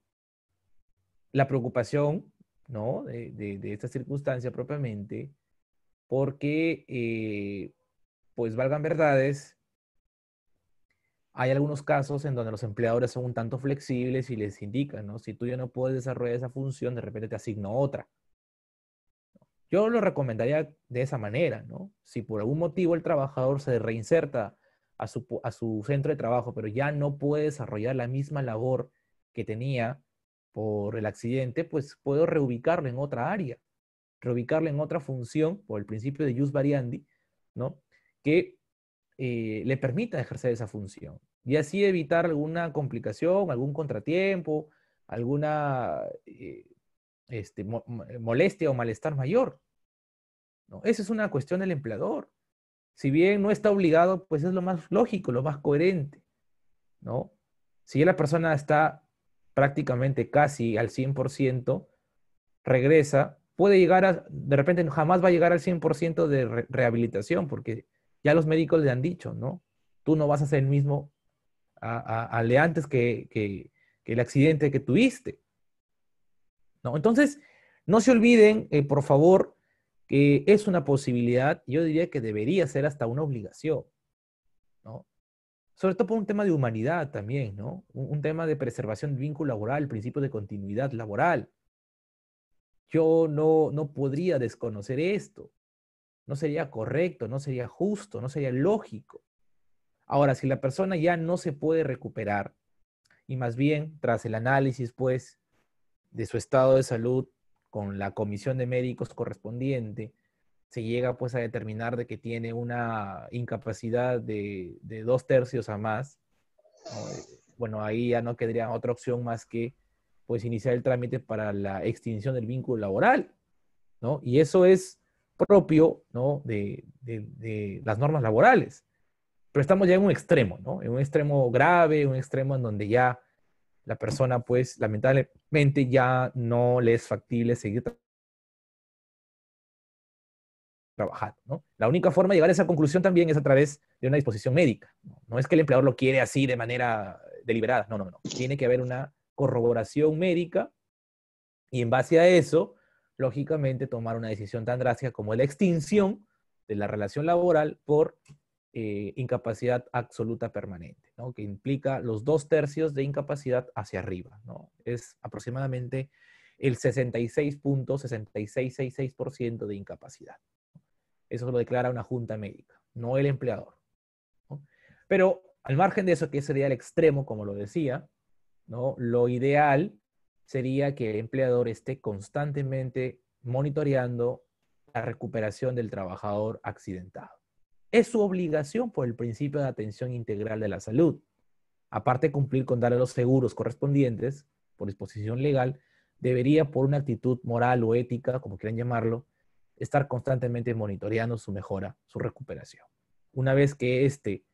la preocupación, ¿no? De, de, esta circunstancia propiamente, porque, eh, pues valgan verdades, hay algunos casos en donde los empleadores son un tanto flexibles y les indican, ¿no? Si tú ya no puedes desarrollar esa función, de repente te asigno otra. Yo lo recomendaría de esa manera, ¿no? Si por algún motivo el trabajador se reinserta a su, centro de trabajo, pero ya no puede desarrollar la misma labor que tenía por el accidente, pues puedo reubicarlo en otra área, reubicarlo en otra función, por el principio de jus variandi, ¿no? Que eh, le permita ejercer esa función. Y así evitar alguna complicación, algún contratiempo, alguna eh, este, molestia o malestar mayor. ¿no? Esa es una cuestión del empleador si bien no está obligado, pues es lo más lógico, lo más coherente, ¿no? Si la persona está prácticamente casi al 100%, regresa, puede llegar a, de repente jamás va a llegar al 100% de rehabilitación, porque ya los médicos le han dicho, ¿no? Tú no vas a ser el mismo a de antes que, que, el accidente que tuviste, ¿no? Entonces, no se olviden, eh, por favor, que es una posibilidad, yo diría que debería ser hasta una obligación, ¿no? Sobre todo por un tema de humanidad también, ¿no? Un, tema de preservación del vínculo laboral, principio de continuidad laboral. Yo no, no podría desconocer esto. No sería correcto, no sería justo, no sería lógico. Ahora, si la persona ya no se puede recuperar y más bien tras el análisis, pues, de su estado de salud, con la comisión de médicos correspondiente, se llega pues a determinar de que tiene una incapacidad de, dos tercios a más, eh, bueno, ahí ya no quedaría otra opción más que pues iniciar el trámite para la extinción del vínculo laboral, ¿no? Y eso es propio, ¿no? De, de las normas laborales. Pero estamos ya en un extremo, ¿no? En un extremo grave, un extremo en donde ya la persona pues lamentablemente ya no le es factible seguir trabajando. ¿no? La única forma de llegar a esa conclusión también es a través de una disposición médica. ¿no? es que el empleador lo quiere así de manera deliberada, no, no, no. Tiene que haber una corroboración médica y en base a eso, lógicamente, tomar una decisión tan drástica como la extinción de la relación laboral por eh, incapacidad absoluta permanente, que implica los dos tercios de incapacidad hacia arriba. ¿no? Es aproximadamente el 66.6666% de incapacidad. Eso lo declara una junta médica, no el empleador. Pero al margen de eso, que sería el extremo, como lo decía, ¿no? lo ideal sería que el empleador esté constantemente monitoreando la recuperación del trabajador accidentado. Es su obligación por el principio de atención integral de la salud, aparte de cumplir con darle los seguros correspondientes por disposición legal, debería por una actitud moral o ética, como quieran llamarlo, estar constantemente monitoreando su mejora, su recuperación. Una vez que éste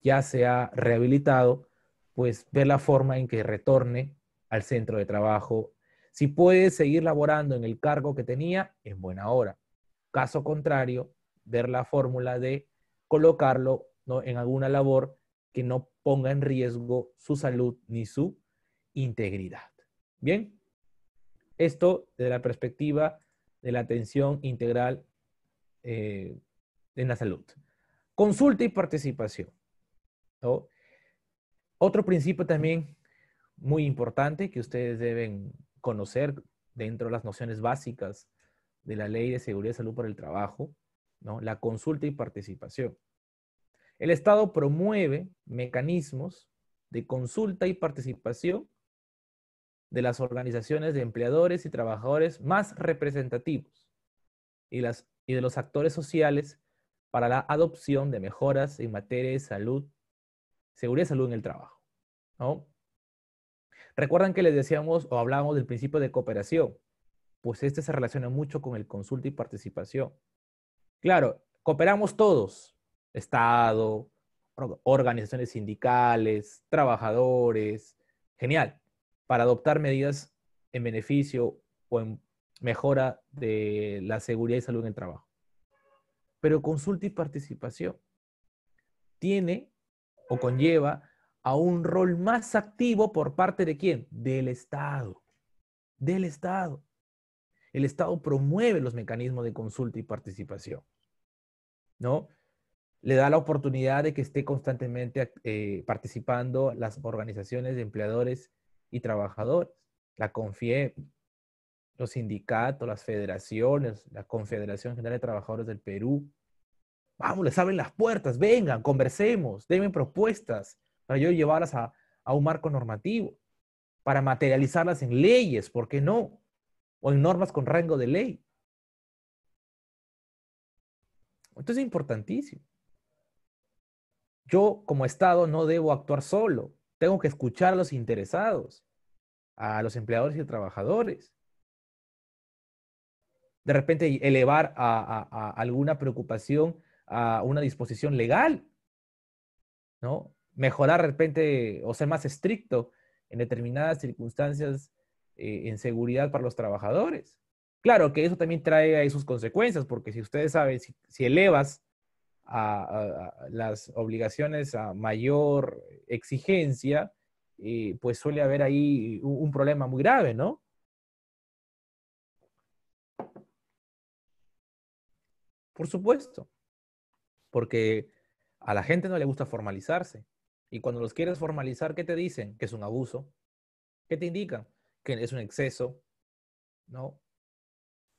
ya se ha rehabilitado, pues ver la forma en que retorne al centro de trabajo. Si puede seguir laborando en el cargo que tenía, es buena hora. Caso contrario, ver la fórmula de colocarlo en alguna labor que no ponga en riesgo su salud ni su integridad. Bien, esto desde la perspectiva de la atención integral eh, en la salud. Consulta y participación. Otro principio también muy importante que ustedes deben conocer dentro de las nociones básicas de la Ley de Seguridad y Salud por el Trabajo la consulta y participación. El Estado promueve mecanismos de consulta y participación de las organizaciones de empleadores y trabajadores más representativos y, las, y de los actores sociales para la adopción de mejoras en materia de salud, seguridad y salud en el trabajo. Recuerdan que les decíamos o hablábamos del principio de cooperación, pues este se relaciona mucho con el consulta y participación. Claro, cooperamos todos, Estado, organizaciones sindicales, trabajadores, genial, para adoptar medidas en beneficio o en mejora de la seguridad y salud en el trabajo. Pero consulta y participación tiene o conlleva a un rol más activo por parte de quién? Del Estado. Del Estado el Estado promueve los mecanismos de consulta y participación, ¿no? Le da la oportunidad de que esté constantemente eh, participando las organizaciones de empleadores y trabajadores, la confié, los sindicatos, las federaciones, la Confederación General de Trabajadores del Perú. Vamos, les abren las puertas, vengan, conversemos, denme propuestas para yo llevarlas a, a un marco normativo, para materializarlas en leyes, ¿por qué no? o en normas con rango de ley. Entonces es importantísimo. Yo como Estado no debo actuar solo, tengo que escuchar a los interesados, a los empleadores y trabajadores. De repente elevar a, alguna preocupación a una disposición legal, ¿no? Mejorar de repente o ser más estricto en determinadas circunstancias eh, en seguridad para los trabajadores. Claro que eso también trae ahí sus consecuencias, porque si ustedes saben, si, elevas a, las obligaciones a mayor exigencia, eh, pues suele haber ahí un, un problema muy grave, ¿no? Por supuesto, porque a la gente no le gusta formalizarse. Y cuando los quieres formalizar, ¿qué te dicen? Que es un abuso. ¿Qué te indican? que es un exceso, ¿no?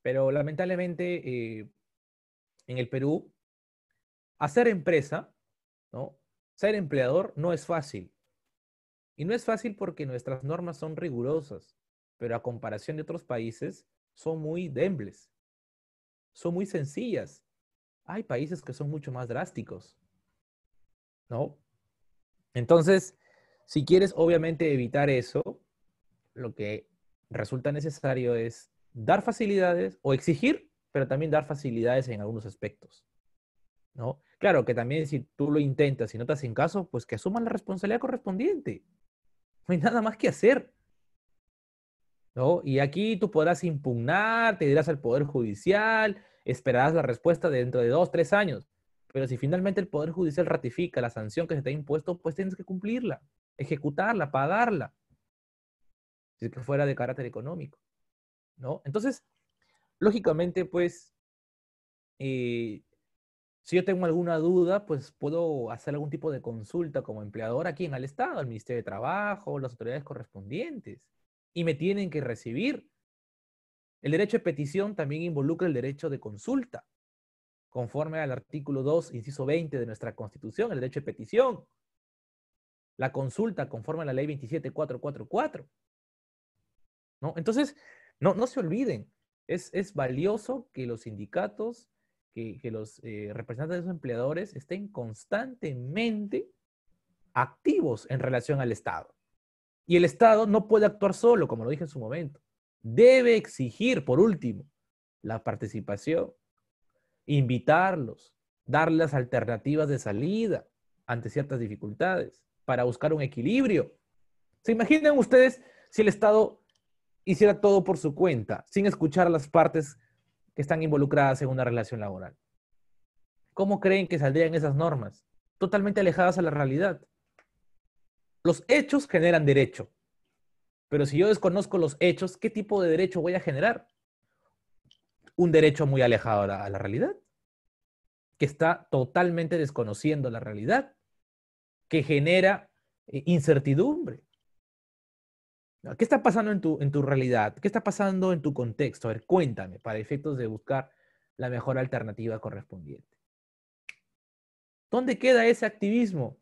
Pero lamentablemente eh, en el Perú, hacer empresa, ¿no? Ser empleador no es fácil. Y no es fácil porque nuestras normas son rigurosas, pero a comparación de otros países son muy dembles. son muy sencillas. Hay países que son mucho más drásticos, ¿no? Entonces, si quieres obviamente evitar eso, lo que resulta necesario es dar facilidades o exigir, pero también dar facilidades en algunos aspectos. ¿no? Claro que también si tú lo intentas y no te hacen caso, pues que asumas la responsabilidad correspondiente. No hay nada más que hacer. ¿no? Y aquí tú podrás impugnar, te dirás al Poder Judicial, esperarás la respuesta dentro de dos, tres años. Pero si finalmente el Poder Judicial ratifica la sanción que se te ha impuesto, pues tienes que cumplirla, ejecutarla, pagarla si que fuera de carácter económico, ¿no? Entonces, lógicamente, pues, eh, si yo tengo alguna duda, pues puedo hacer algún tipo de consulta como empleador aquí en el Estado, al Ministerio de Trabajo, las autoridades correspondientes, y me tienen que recibir. El derecho de petición también involucra el derecho de consulta, conforme al artículo 2, inciso 20 de nuestra Constitución, el derecho de petición. La consulta conforme a la ley 27444. ¿no? Entonces, no, se olviden, es, valioso que los sindicatos, que, los eh, representantes de los empleadores estén constantemente activos en relación al Estado. Y el Estado no puede actuar solo, como lo dije en su momento. Debe exigir, por último, la participación, invitarlos, darles alternativas de salida ante ciertas dificultades para buscar un equilibrio. ¿Se imaginen ustedes si el Estado hiciera todo por su cuenta, sin escuchar a las partes que están involucradas en una relación laboral. ¿Cómo creen que saldrían esas normas? Totalmente alejadas a la realidad. Los hechos generan derecho, pero si yo desconozco los hechos, ¿qué tipo de derecho voy a generar? Un derecho muy alejado a la, a la realidad, que está totalmente desconociendo la realidad, que genera eh, incertidumbre. ¿Qué está pasando en tu, en tu realidad? ¿Qué está pasando en tu contexto? A ver, cuéntame, para efectos de buscar la mejor alternativa correspondiente. ¿Dónde queda ese activismo?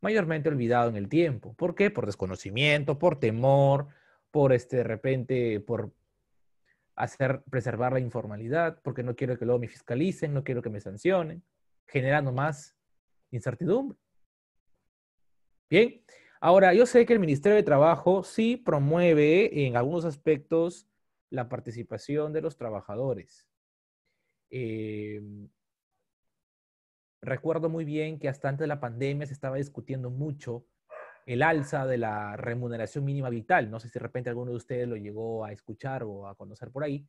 Mayormente olvidado en el tiempo. ¿Por qué? Por desconocimiento, por temor, por este, de repente, por hacer, preservar la informalidad, porque no quiero que luego me fiscalicen, no quiero que me sancionen, generando más incertidumbre. Bien, Ahora, yo sé que el Ministerio de Trabajo sí promueve en algunos aspectos la participación de los trabajadores. Eh, recuerdo muy bien que hasta antes de la pandemia se estaba discutiendo mucho el alza de la remuneración mínima vital. No sé si de repente alguno de ustedes lo llegó a escuchar o a conocer por ahí,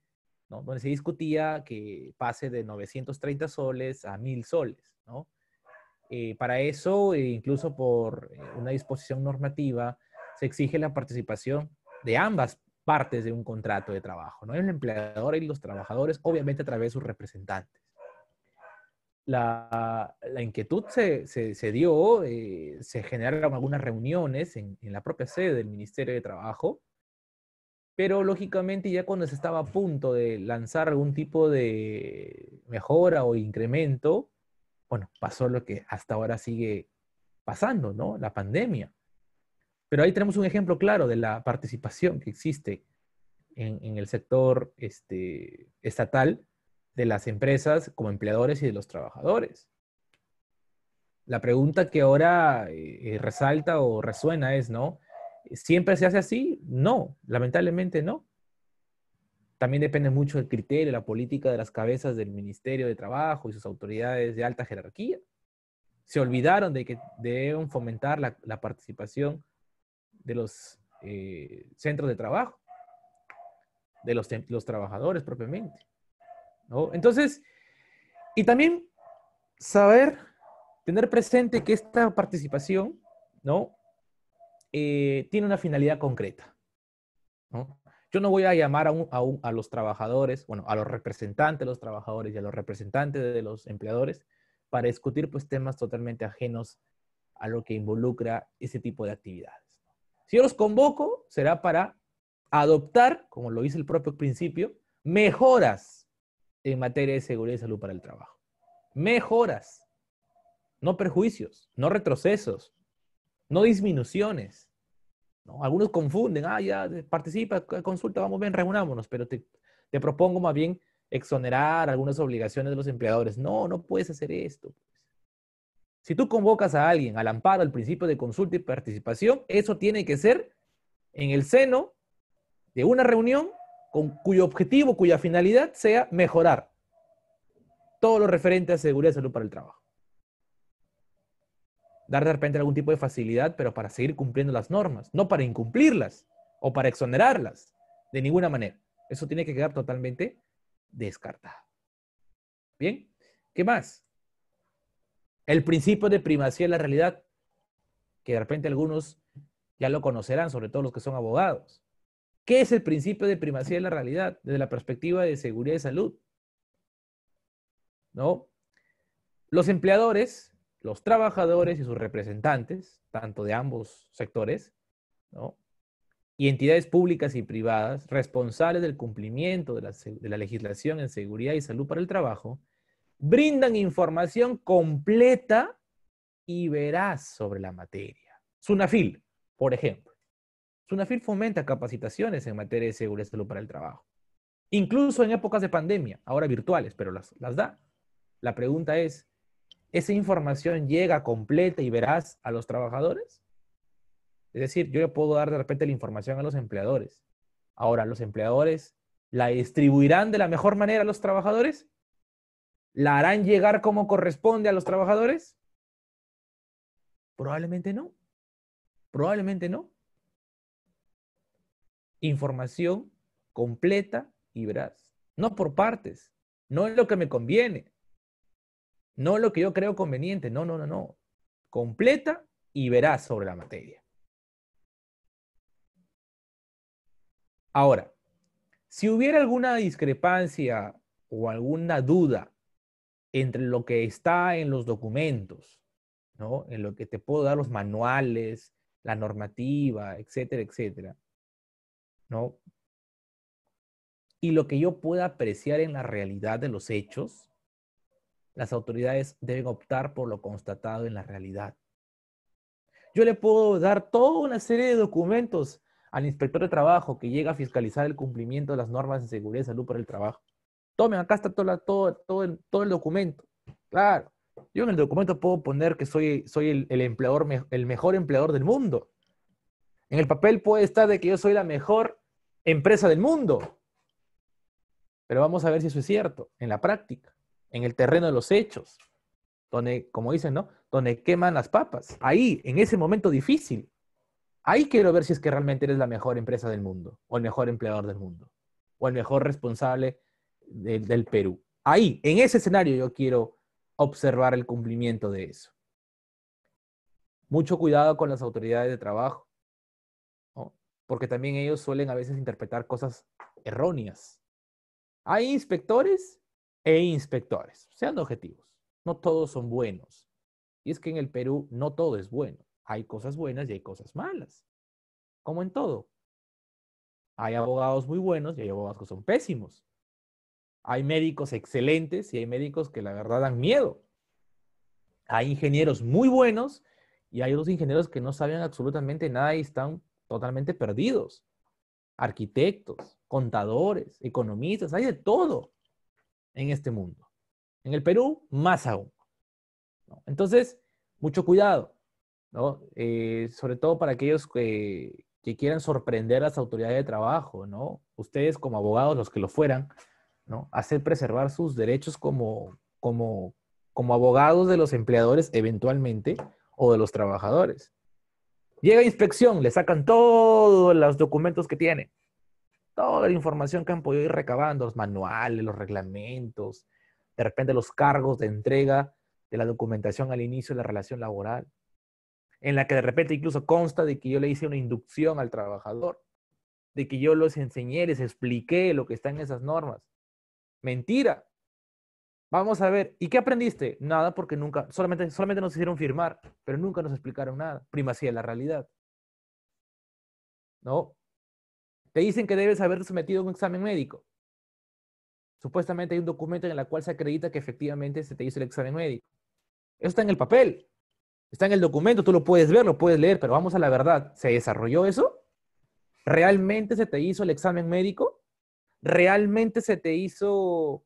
¿no? donde se discutía que pase de 930 soles a 1000 soles. ¿no? Eh, para eso, e incluso por eh, una disposición normativa, se exige la participación de ambas partes de un contrato de trabajo, ¿no? El empleador y los trabajadores, obviamente a través de sus representantes. La, inquietud se, dio, eh, se generaron algunas reuniones en, la propia sede del Ministerio de Trabajo, pero lógicamente ya cuando se estaba a punto de lanzar algún tipo de mejora o incremento, bueno, pasó lo que hasta ahora sigue pasando, ¿no? La pandemia. Pero ahí tenemos un ejemplo claro de la participación que existe en, el sector este, estatal de las empresas como empleadores y de los trabajadores. La pregunta que ahora eh, eh, resalta o resuena es, ¿no? ¿Siempre se hace así? No, lamentablemente no. También depende mucho del criterio, la política de las cabezas del Ministerio de Trabajo y sus autoridades de alta jerarquía. Se olvidaron de que deben fomentar la, participación de los eh, centros de trabajo, de los, trabajadores propiamente. ¿no? Entonces, y también saber, tener presente que esta participación, ¿no? Eh, tiene una finalidad concreta, ¿no? Yo no voy a llamar aún a, los trabajadores, bueno, a los representantes de los trabajadores y a los representantes de los empleadores para discutir pues temas totalmente ajenos a lo que involucra ese tipo de actividades. Si yo los convoco, será para adoptar, como lo dice el propio principio, mejoras en materia de seguridad y salud para el trabajo. Mejoras, no perjuicios, no retrocesos, no disminuciones. Algunos confunden, ah, ya participa, consulta, vamos bien, reunámonos, pero te, propongo más bien exonerar algunas obligaciones de los empleadores. No, no puedes hacer esto. Pues". Si tú convocas a alguien al amparo, al principio de consulta y participación, eso tiene que ser en el seno de una reunión con cuyo objetivo, cuya finalidad sea mejorar todo lo referente a seguridad y salud para el trabajo dar de repente algún tipo de facilidad, pero para seguir cumpliendo las normas, no para incumplirlas o para exonerarlas, de ninguna manera. Eso tiene que quedar totalmente descartado. Bien, ¿qué más? El principio de primacía de la realidad, que de repente algunos ya lo conocerán, sobre todo los que son abogados. ¿Qué es el principio de primacía de la realidad desde la perspectiva de seguridad y salud? ¿No? Los empleadores los trabajadores y sus representantes, tanto de ambos sectores, y entidades públicas y privadas responsables del cumplimiento de la, legislación en seguridad y salud para el trabajo, brindan información completa y veraz sobre la materia. Sunafil, por ejemplo. Sunafil fomenta capacitaciones en materia de seguridad y salud para el trabajo. Incluso en épocas de pandemia, ahora virtuales, pero las da. La pregunta es, ¿esa información llega completa y veraz a los trabajadores? Es decir, yo le puedo dar de repente la información a los empleadores. Ahora, ¿los empleadores la distribuirán de la mejor manera a los trabajadores? ¿La harán llegar como corresponde a los trabajadores? Probablemente no. Probablemente no. Información completa y veraz. No por partes. No es lo que me conviene. No lo que yo creo conveniente, no, no, no, no. Completa y verás sobre la materia. Ahora, si hubiera alguna discrepancia o alguna duda entre lo que está en los documentos, ¿no? en lo que te puedo dar los manuales, la normativa, etcétera, etcétera, ¿no? y lo que yo pueda apreciar en la realidad de los hechos, las autoridades deben optar por lo constatado en la realidad. Yo le puedo dar toda una serie de documentos al inspector de trabajo que llega a fiscalizar el cumplimiento de las normas de seguridad y salud por el trabajo. Tomen, acá está todo, el, documento. Claro, yo en el documento puedo poner que soy, el mejor empleador del mundo. En el papel puede estar de que yo soy la mejor empresa del mundo. Pero vamos a ver si eso es cierto en la práctica en el terreno de los hechos, donde, como dicen, ¿no? Donde queman las papas. Ahí, en ese momento difícil. Ahí quiero ver si es que realmente eres la mejor empresa del mundo, o el mejor empleador del mundo, o el mejor responsable del Perú. Ahí, en ese escenario, yo quiero observar el cumplimiento de eso. Mucho cuidado con las autoridades de trabajo, porque también ellos suelen a veces interpretar cosas erróneas. Hay inspectores e inspectores. Sean objetivos, no todos son buenos. Y es que en el Perú no todo es bueno. Hay cosas buenas y hay cosas malas. Como en todo. Hay abogados muy buenos y hay abogados que son pésimos. Hay médicos excelentes y hay médicos que la verdad dan miedo. Hay ingenieros muy buenos y hay otros ingenieros que no saben absolutamente nada y están totalmente perdidos. Arquitectos, contadores, economistas, hay de todo en este mundo. En el Perú, más aún. Entonces, mucho cuidado, ¿no? Eh, sobre todo para aquellos que, quieran sorprender a las autoridades de trabajo, ¿no? Ustedes como abogados, los que lo fueran, ¿no? Hacer preservar sus derechos como, como, como abogados de los empleadores eventualmente o de los trabajadores. Llega inspección, le sacan todos los documentos que tiene toda la información que han podido ir recabando, los manuales, los reglamentos, de repente los cargos de entrega de la documentación al inicio de la relación laboral, en la que de repente incluso consta de que yo le hice una inducción al trabajador, de que yo los enseñé, les expliqué lo que está en esas normas. Mentira. Vamos a ver, ¿y qué aprendiste? Nada, porque nunca, solamente, solamente nos hicieron firmar, pero nunca nos explicaron nada. Primacía de la realidad. ¿No? Te dicen que debes haber sometido un examen médico. Supuestamente hay un documento en el cual se acredita que efectivamente se te hizo el examen médico. Eso está en el papel, está en el documento, tú lo puedes ver, lo puedes leer, pero vamos a la verdad. ¿Se desarrolló eso? ¿Realmente se te hizo el examen médico? ¿Realmente se te hizo,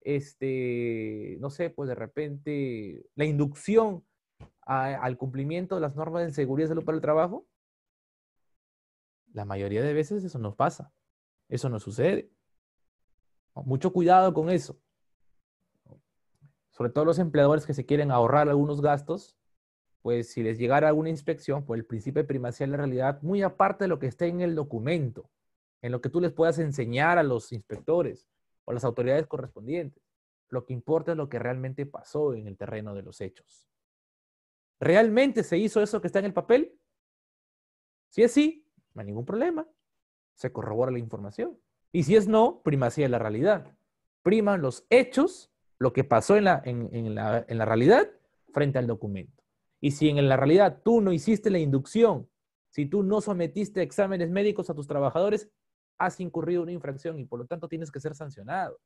este, no sé, pues de repente la inducción al cumplimiento de las normas de seguridad y salud para el trabajo? La mayoría de veces eso no pasa. Eso no sucede. Oh, mucho cuidado con eso. Sobre todo los empleadores que se quieren ahorrar algunos gastos, pues si les llegara alguna inspección, pues el principio de primacía de la realidad, muy aparte de lo que esté en el documento, en lo que tú les puedas enseñar a los inspectores o las autoridades correspondientes. Lo que importa es lo que realmente pasó en el terreno de los hechos. ¿Realmente se hizo eso que está en el papel? Si es así, no hay ningún problema. Se corrobora la información. Y si es no, primacía de la realidad. Priman los hechos, lo que pasó en la, en, la, realidad, frente al documento. Y si en la realidad tú no hiciste la inducción, si tú no sometiste exámenes médicos a tus trabajadores, has incurrido una infracción y por lo tanto tienes que ser sancionado.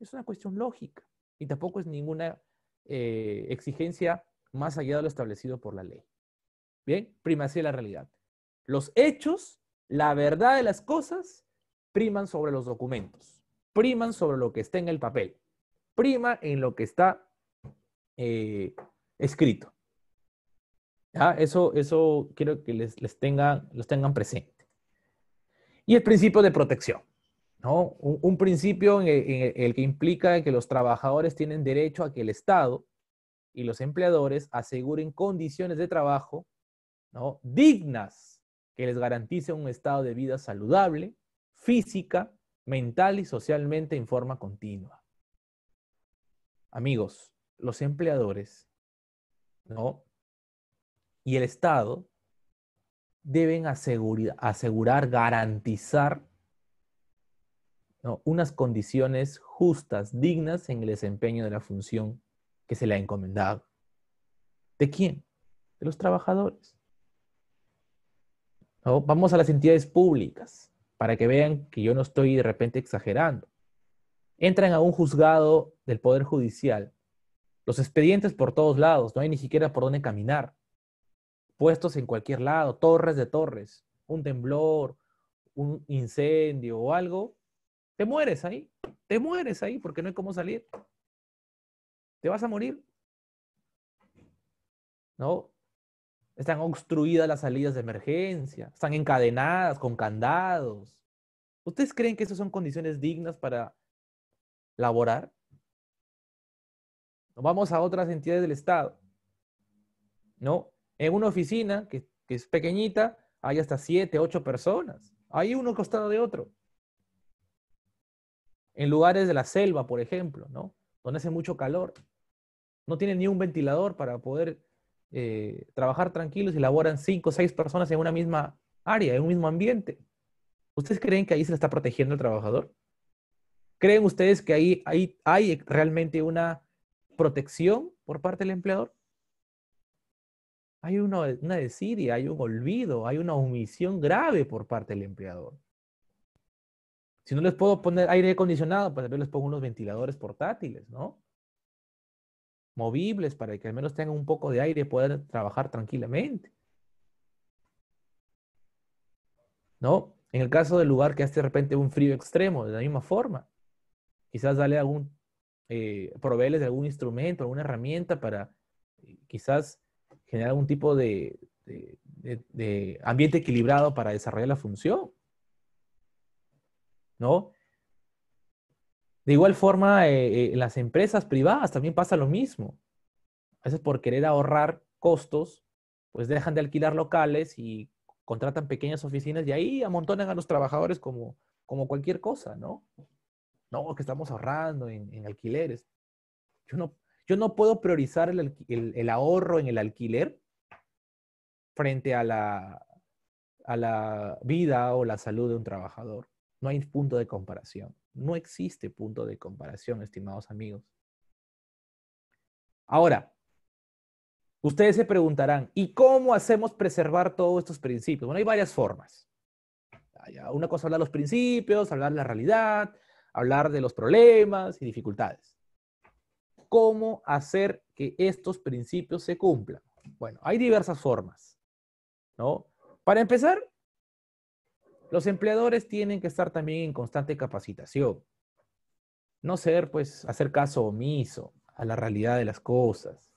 Es una cuestión lógica y tampoco es ninguna eh, exigencia más allá de lo establecido por la ley. Bien, primacía de la realidad. Los hechos, la verdad de las cosas, priman sobre los documentos, priman sobre lo que está en el papel, prima en lo que está eh, escrito. Eso, eso quiero que les, los tengan presente. Y el principio de protección. ¿no? Un, principio en el, que implica que los trabajadores tienen derecho a que el Estado y los empleadores aseguren condiciones de trabajo ¿no? dignas que les garantice un estado de vida saludable, física, mental y socialmente en forma continua. Amigos, los empleadores, ¿no? Y el Estado deben asegurar, garantizar unas condiciones justas, dignas en el desempeño de la función que se le ha encomendado. ¿De quién? De los trabajadores. Vamos a las entidades públicas para que vean que yo no estoy de repente exagerando. Entran a un juzgado del Poder Judicial, los expedientes por todos lados, no hay ni siquiera por dónde caminar, puestos en cualquier lado, torres de torres, un temblor, un incendio o algo, te mueres ahí, te mueres ahí porque no hay cómo salir. Te vas a morir. ¿No? Están obstruidas las salidas de emergencia, están encadenadas con candados. ¿Ustedes creen que esas son condiciones dignas para laborar? Vamos a otras entidades del Estado. ¿No? En una oficina que, es pequeñita, hay hasta siete, ocho personas. Hay uno costado de otro. En lugares de la selva, por ejemplo, ¿no? Donde hace mucho calor. No tienen ni un ventilador para poder eh, trabajar tranquilos y laboran cinco o seis personas en una misma área, en un mismo ambiente. ¿Ustedes creen que ahí se le está protegiendo al trabajador? ¿Creen ustedes que ahí, ahí hay realmente una protección por parte del empleador? Hay una, desidia, hay un olvido, hay una omisión grave por parte del empleador. Si no les puedo poner aire acondicionado, pues les pongo unos ventiladores portátiles, ¿no? movibles para que al menos tengan un poco de aire y puedan trabajar tranquilamente. ¿No? En el caso del lugar que hace de repente un frío extremo, de la misma forma, quizás dale algún, eh, proveerles algún instrumento, alguna herramienta para quizás generar algún tipo de, de ambiente equilibrado para desarrollar la función. ¿No? De igual forma, eh, eh, las empresas privadas también pasa lo mismo. A veces por querer ahorrar costos, pues dejan de alquilar locales y contratan pequeñas oficinas y ahí amontonan a los trabajadores como, como cualquier cosa, ¿no? No, que estamos ahorrando en, alquileres. Yo no, puedo priorizar el, ahorro en el alquiler frente a a la vida o la salud de un trabajador. No hay punto de comparación. No existe punto de comparación, estimados amigos. Ahora, ustedes se preguntarán, ¿y cómo hacemos preservar todos estos principios? Bueno, hay varias formas. Ah, una cosa es hablar de los principios, hablar de la realidad, hablar de los problemas y dificultades. ¿Cómo hacer que estos principios se cumplan? Bueno, hay diversas formas, ¿no? Para empezar, los empleadores tienen que estar también en constante capacitación. No ser, pues, hacer caso omiso a la realidad de las cosas.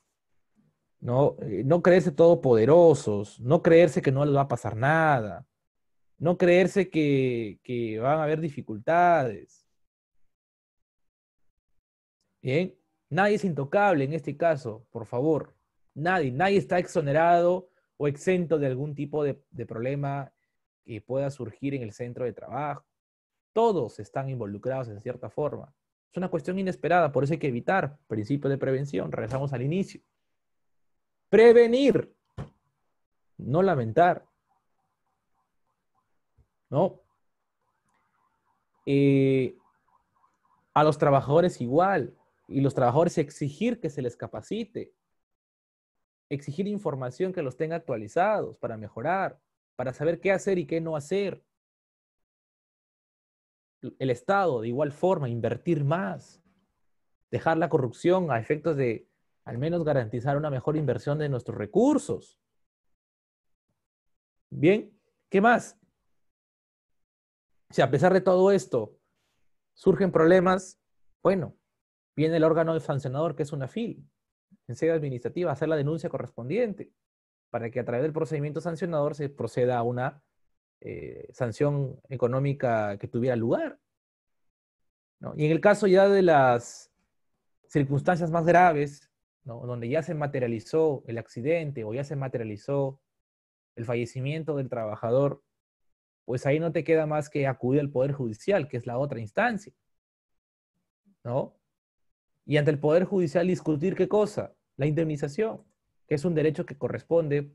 No, eh, no creerse todopoderosos, no creerse que no les va a pasar nada, no creerse que, que van a haber dificultades. Bien, nadie es intocable en este caso, por favor. Nadie, nadie está exonerado o exento de algún tipo de, de problema que pueda surgir en el centro de trabajo. Todos están involucrados en cierta forma. Es una cuestión inesperada, por eso hay que evitar principio de prevención. Regresamos al inicio. Prevenir, no lamentar. ¿No? Eh, a los trabajadores igual, y los trabajadores exigir que se les capacite, exigir información que los tenga actualizados para mejorar para saber qué hacer y qué no hacer. El Estado, de igual forma, invertir más, dejar la corrupción a efectos de al menos garantizar una mejor inversión de nuestros recursos. Bien, ¿qué más? Si a pesar de todo esto surgen problemas, bueno, viene el órgano sancionador que es una FIL, en sede administrativa, hacer la denuncia correspondiente para que a través del procedimiento sancionador se proceda a una eh, sanción económica que tuviera lugar. ¿no? Y en el caso ya de las circunstancias más graves, donde ya se materializó el accidente o ya se materializó el fallecimiento del trabajador, pues ahí no te queda más que acudir al Poder Judicial, que es la otra instancia. ¿No? Y ante el Poder Judicial discutir qué cosa? La indemnización que es un derecho que corresponde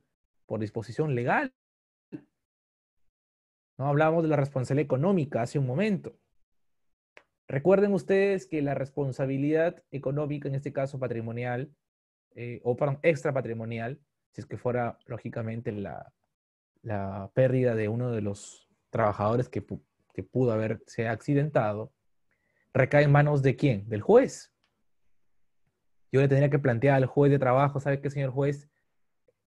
por disposición legal. No hablamos de la responsabilidad económica hace un momento. Recuerden ustedes que la responsabilidad económica, en este caso patrimonial, eh, o extrapatrimonial, extra si es que fuera lógicamente la, la pérdida de uno de los trabajadores que, que pudo haberse accidentado, recae en manos de quién? Del juez yo le tendría que plantear al juez de trabajo, ¿sabe qué, señor juez?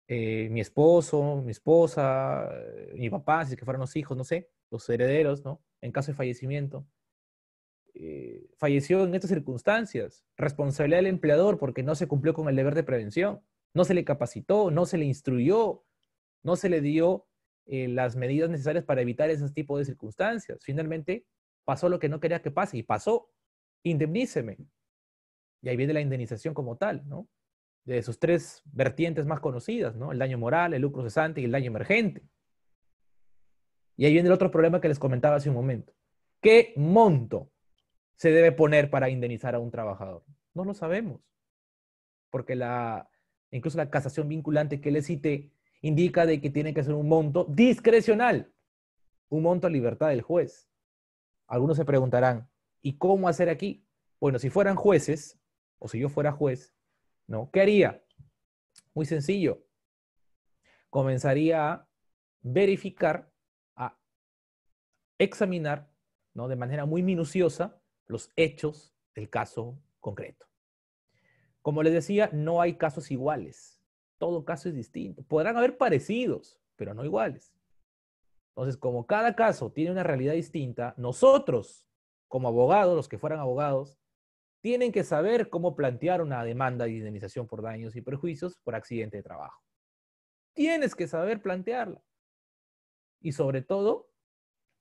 Eh, mi esposo, mi esposa, eh, mi papá, si es que fueran los hijos, no sé, los herederos, ¿no? En caso de fallecimiento. Eh, falleció en estas circunstancias. Responsabilidad del empleador porque no se cumplió con el deber de prevención. No se le capacitó, no se le instruyó, no se le dio las medidas necesarias para evitar ese tipo de circunstancias. Finalmente, pasó lo que no quería que pase y pasó. Indemníceme. Y ahí viene la indemnización como tal, ¿no? De sus tres vertientes más conocidas, ¿no? El daño moral, el lucro cesante y el daño emergente. Y ahí viene el otro problema que les comentaba hace un momento. ¿Qué monto se debe poner para indemnizar a un trabajador? No lo sabemos. Porque la, incluso la casación vinculante que les cite indica de que tiene que ser un monto discrecional, un monto a libertad del juez. Algunos se preguntarán, ¿y cómo hacer aquí? Bueno, si fueran jueces, o si yo fuera juez, ¿no? ¿Qué haría? Muy sencillo. Comenzaría a verificar, a examinar, ¿no? De manera muy minuciosa los hechos del caso concreto. Como les decía, no hay casos iguales. Todo caso es distinto. Podrán haber parecidos, pero no iguales. Entonces, como cada caso tiene una realidad distinta, nosotros, como abogados, los que fueran abogados, tienen que saber cómo plantear una demanda de indemnización por daños y perjuicios por accidente de trabajo. Tienes que saber plantearla. Y sobre todo,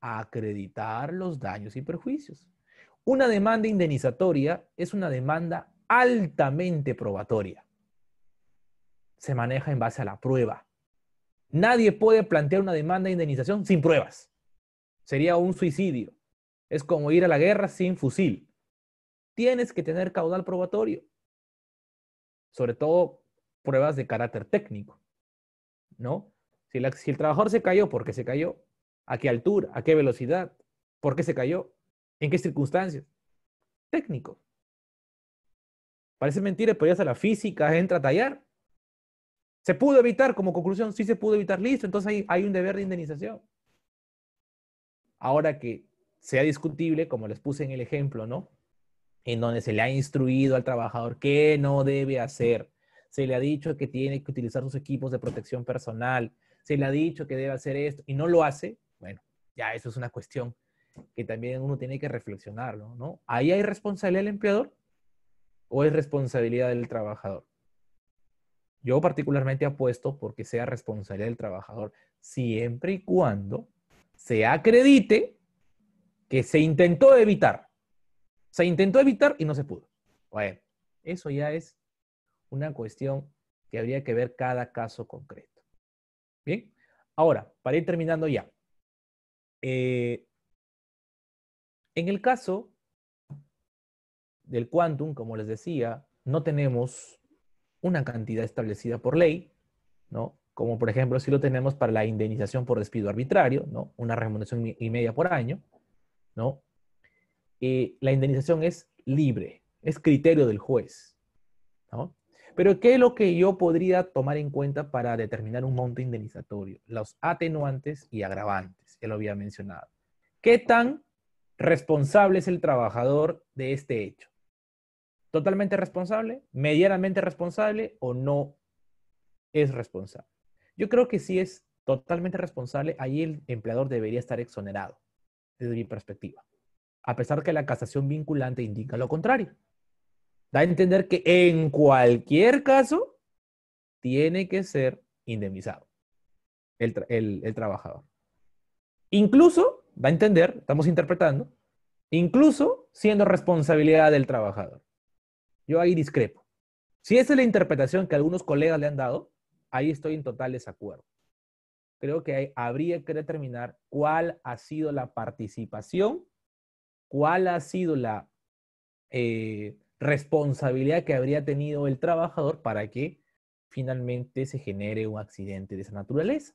acreditar los daños y perjuicios. Una demanda indemnizatoria es una demanda altamente probatoria. Se maneja en base a la prueba. Nadie puede plantear una demanda de indemnización sin pruebas. Sería un suicidio. Es como ir a la guerra sin fusil tienes que tener caudal probatorio, sobre todo pruebas de carácter técnico, ¿no? Si, el trabajador se cayó, ¿por qué se cayó? ¿A qué altura? ¿A qué velocidad? ¿Por qué se cayó? ¿En qué circunstancias? Técnico. Parece mentira, pero ya se la física entra a tallar. ¿Se pudo evitar? Como conclusión, sí se pudo evitar, listo. Entonces hay, hay un deber de indemnización. Ahora que sea discutible, como les puse en el ejemplo, ¿no? en donde se le ha instruido al trabajador qué no debe hacer. Se le ha dicho que tiene que utilizar sus equipos de protección personal. Se le ha dicho que debe hacer esto y no lo hace. Bueno, ya eso es una cuestión que también uno tiene que reflexionarlo, ¿no? ¿Ahí hay responsabilidad del empleador o es responsabilidad del trabajador? Yo particularmente apuesto porque sea responsabilidad del trabajador, siempre y cuando se acredite que se intentó evitar se intentó evitar y no se pudo. Bueno, eso ya es una cuestión que habría que ver cada caso concreto. Bien, ahora, para ir terminando ya. Eh, en el caso del quantum, como les decía, no tenemos una cantidad establecida por ley, ¿no? Como por ejemplo si lo tenemos para la indemnización por despido arbitrario, ¿no? Una remuneración y media por año, ¿no? Eh, la indemnización es libre, es criterio del juez. Pero, ¿qué es lo que yo podría tomar en cuenta para determinar un monto indemnizatorio? Los atenuantes y agravantes, ya lo había mencionado. ¿Qué tan responsable es el trabajador de este hecho? ¿Totalmente responsable? ¿Medianamente responsable o no es responsable? Yo creo que si es totalmente responsable, ahí el empleador debería estar exonerado, desde mi perspectiva a pesar que la casación vinculante indica lo contrario. Da a entender que en cualquier caso tiene que ser indemnizado el, trabajador. Incluso, da a entender, estamos interpretando, incluso siendo responsabilidad del trabajador. Yo ahí discrepo. Si esa es la interpretación que algunos colegas le han dado, ahí estoy en total desacuerdo. Creo que habría que determinar cuál ha sido la participación cuál ha sido la eh, responsabilidad que habría tenido el trabajador para que finalmente se genere un accidente de esa naturaleza.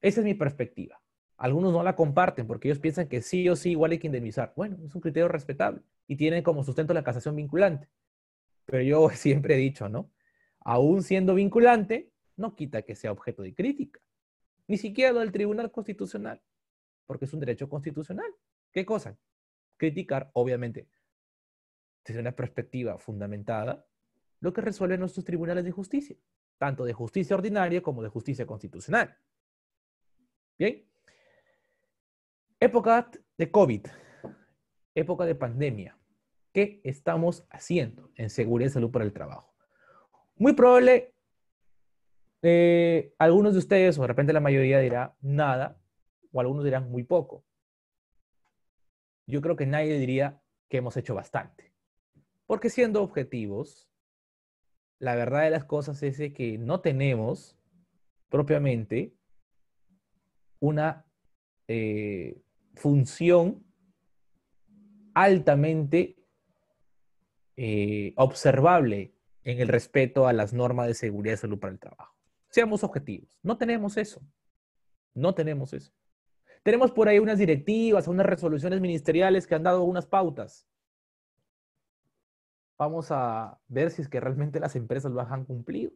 Esa es mi perspectiva. Algunos no la comparten porque ellos piensan que sí o sí igual hay que indemnizar. Bueno, es un criterio respetable y tiene como sustento la casación vinculante. Pero yo siempre he dicho, ¿no? Aún siendo vinculante, no quita que sea objeto de crítica. Ni siquiera lo del Tribunal Constitucional, porque es un derecho constitucional. ¿Qué cosa? Criticar, obviamente, desde una perspectiva fundamentada, lo que resuelven nuestros tribunales de justicia, tanto de justicia ordinaria como de justicia constitucional. Bien. Época de COVID, época de pandemia. ¿Qué estamos haciendo en seguridad y salud para el trabajo? Muy probable, eh, algunos de ustedes, o de repente la mayoría dirá nada, o algunos dirán muy poco yo creo que nadie diría que hemos hecho bastante. Porque siendo objetivos, la verdad de las cosas es que no tenemos propiamente una eh, función altamente eh, observable en el respeto a las normas de seguridad y salud para el trabajo. Seamos objetivos. No tenemos eso. No tenemos eso. Tenemos por ahí unas directivas, unas resoluciones ministeriales que han dado algunas pautas. Vamos a ver si es que realmente las empresas lo han cumplido.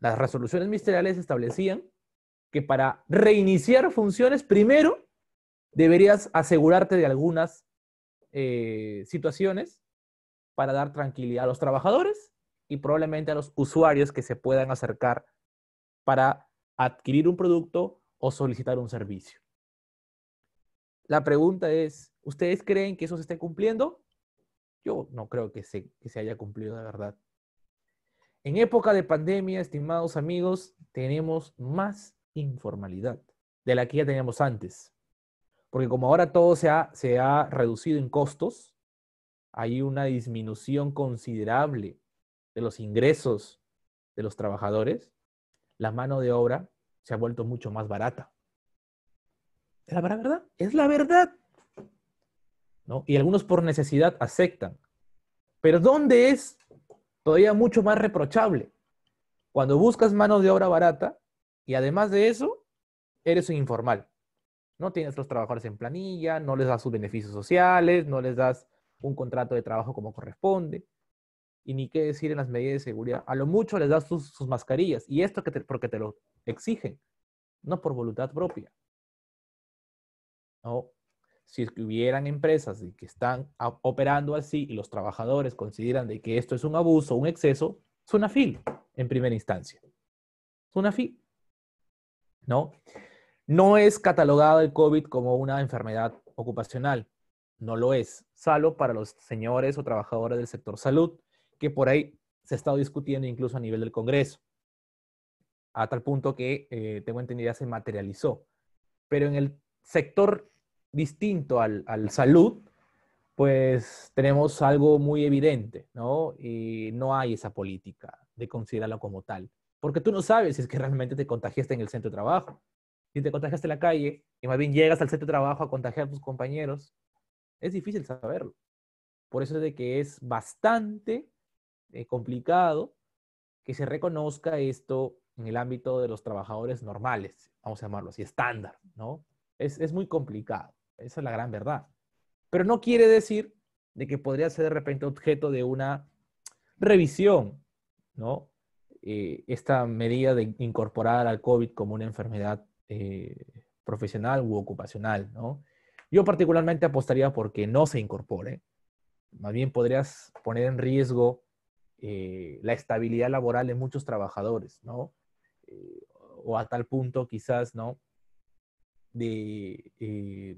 Las resoluciones ministeriales establecían que para reiniciar funciones, primero deberías asegurarte de algunas eh, situaciones para dar tranquilidad a los trabajadores y probablemente a los usuarios que se puedan acercar para adquirir un producto o solicitar un servicio. La pregunta es, ¿ustedes creen que eso se esté cumpliendo? Yo no creo que se, haya cumplido la verdad. En época de pandemia, estimados amigos, tenemos más informalidad de la que ya teníamos antes. Porque como ahora todo se ha reducido en costos, hay una disminución considerable de los ingresos de los trabajadores, la mano de obra se ha vuelto mucho más barata la verdad, es la verdad. ¿No? Y algunos por necesidad aceptan. Pero ¿dónde es todavía mucho más reprochable? Cuando buscas mano de obra barata y además de eso, eres un informal. No tienes los trabajadores en planilla, no les das sus beneficios sociales, no les das un contrato de trabajo como corresponde. Y ni qué decir en las medidas de seguridad. A lo mucho les das sus, mascarillas. Y esto que porque te lo exigen, no por voluntad propia. ¿no? Si hubieran empresas que están operando así y los trabajadores consideran de que esto es un abuso, un exceso, es una fil en primera instancia. Es una fil. ¿No? No es catalogado el COVID como una enfermedad ocupacional. No lo es, salvo para los señores o trabajadores del sector salud, que por ahí se ha estado discutiendo incluso a nivel del Congreso, a tal punto que, eh, tengo entendido, ya se materializó. Pero en el sector distinto al, al salud, pues tenemos algo muy evidente, ¿no? Y no hay esa política de considerarlo como tal. Porque tú no sabes si es que realmente te contagiaste en el centro de trabajo. Si te contagiaste en la calle y más bien llegas al centro de trabajo a contagiar a tus compañeros, es difícil saberlo. Por eso es de que es bastante eh, complicado que se reconozca esto en el ámbito de los trabajadores normales, vamos a llamarlo así, estándar, ¿no? Es, muy complicado, esa es la gran verdad. Pero no quiere decir de que podría ser de repente objeto de una revisión, ¿no? Eh, esta medida de incorporar al COVID como una enfermedad eh, profesional u ocupacional, ¿no? Yo particularmente apostaría porque no se incorpore. Más bien podrías poner en riesgo eh, la estabilidad laboral de muchos trabajadores, ¿no? o a tal punto quizás, ¿no? de eh,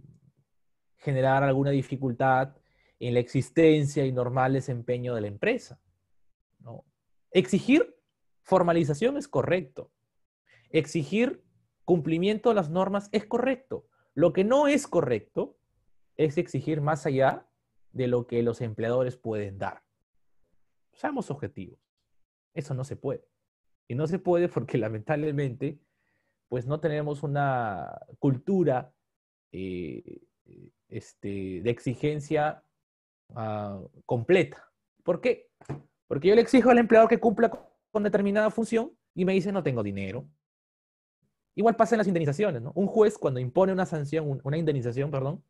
generar alguna dificultad en la existencia y normal desempeño de la empresa. ¿no? Exigir formalización es correcto. Exigir cumplimiento de las normas es correcto. Lo que no es correcto es exigir más allá de lo que los empleadores pueden dar. Seamos objetivos. Eso no se puede. Y no se puede porque lamentablemente pues no tenemos una cultura eh, este, de exigencia ah, completa. ¿Por qué? Porque yo le exijo al empleador que cumpla con determinada función y me dice no tengo dinero. Igual pasa en las indemnizaciones, ¿no? Un juez cuando impone una sanción, una indemnización, perdón,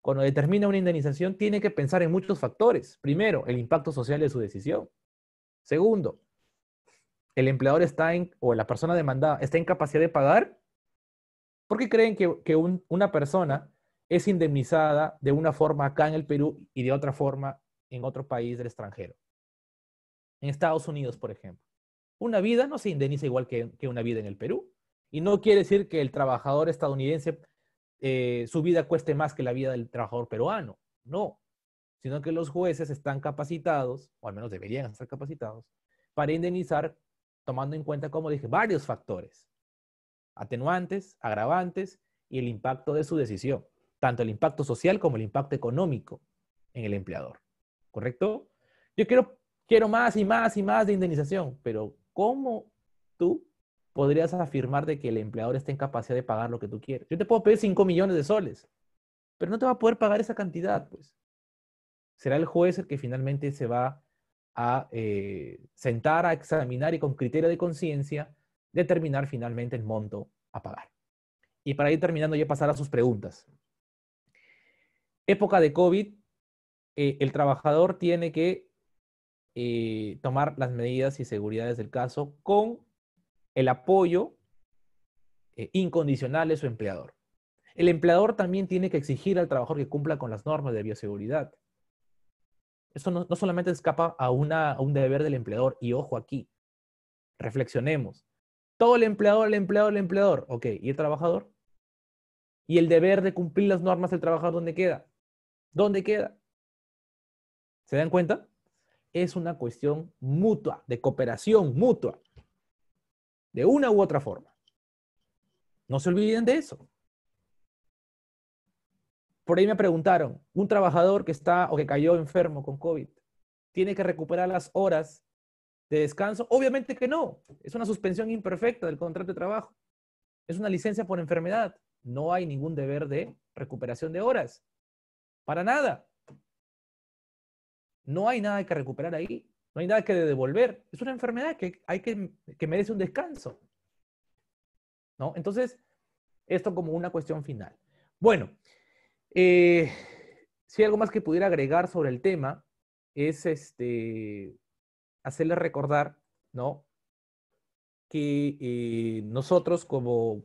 cuando determina una indemnización tiene que pensar en muchos factores. Primero, el impacto social de su decisión. Segundo, el empleador está en, o la persona demandada está en capacidad de pagar, ¿por qué creen que, una persona es indemnizada de una forma acá en el Perú y de otra forma en otro país del extranjero? En Estados Unidos, por ejemplo. Una vida no se indemniza igual que, una vida en el Perú. Y no quiere decir que el trabajador estadounidense, eh, su vida cueste más que la vida del trabajador peruano. No, sino que los jueces están capacitados, o al menos deberían estar capacitados, para indemnizar tomando en cuenta, como dije, varios factores, atenuantes, agravantes y el impacto de su decisión, tanto el impacto social como el impacto económico en el empleador. ¿Correcto? Yo quiero, quiero más y más y más de indemnización, pero ¿cómo tú podrías afirmar de que el empleador está en capacidad de pagar lo que tú quieres? Yo te puedo pedir 5 millones de soles, pero no te va a poder pagar esa cantidad, pues. Será el juez el que finalmente se va a eh, sentar, a examinar y con criterio de conciencia determinar finalmente el monto a pagar. Y para ir terminando, ya pasar a sus preguntas. Época de COVID, eh, el trabajador tiene que eh, tomar las medidas y seguridades del caso con el apoyo incondicional de su empleador. El empleador también tiene que exigir al trabajador que cumpla con las normas de bioseguridad eso no, solamente escapa a, a un deber del empleador. Y ojo aquí, reflexionemos. Todo el empleador, el empleador, el empleador. Ok, ¿y el trabajador? ¿Y el deber de cumplir las normas del trabajador dónde queda? ¿Dónde queda? ¿Se dan cuenta? Es una cuestión mutua, de cooperación mutua, de una u otra forma. No se olviden de eso. Por ahí me preguntaron, un trabajador que está o que cayó enfermo con COVID, ¿tiene que recuperar las horas de descanso? Obviamente que no. Es una suspensión imperfecta del contrato de trabajo. Es una licencia por enfermedad. No hay ningún deber de recuperación de horas. Para nada. No hay nada que recuperar ahí. No hay nada que devolver. Es una enfermedad que, hay que, que merece un descanso. ¿No? Entonces, esto como una cuestión final. Bueno, eh, si algo más que pudiera agregar sobre el tema es este, hacerles recordar, ¿no? Que eh, nosotros como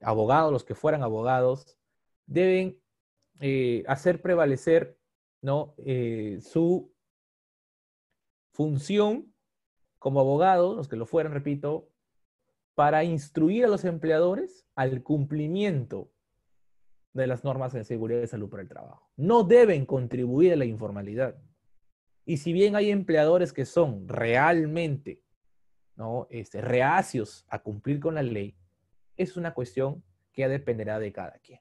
abogados, los que fueran abogados, deben eh, hacer prevalecer, ¿no? su función como abogados, los que lo fueran, repito, para instruir a los empleadores al cumplimiento de las normas de seguridad y salud para el trabajo. No deben contribuir a la informalidad. Y si bien hay empleadores que son realmente ¿no? Este, reacios a cumplir con la ley, es una cuestión que dependerá de cada quien.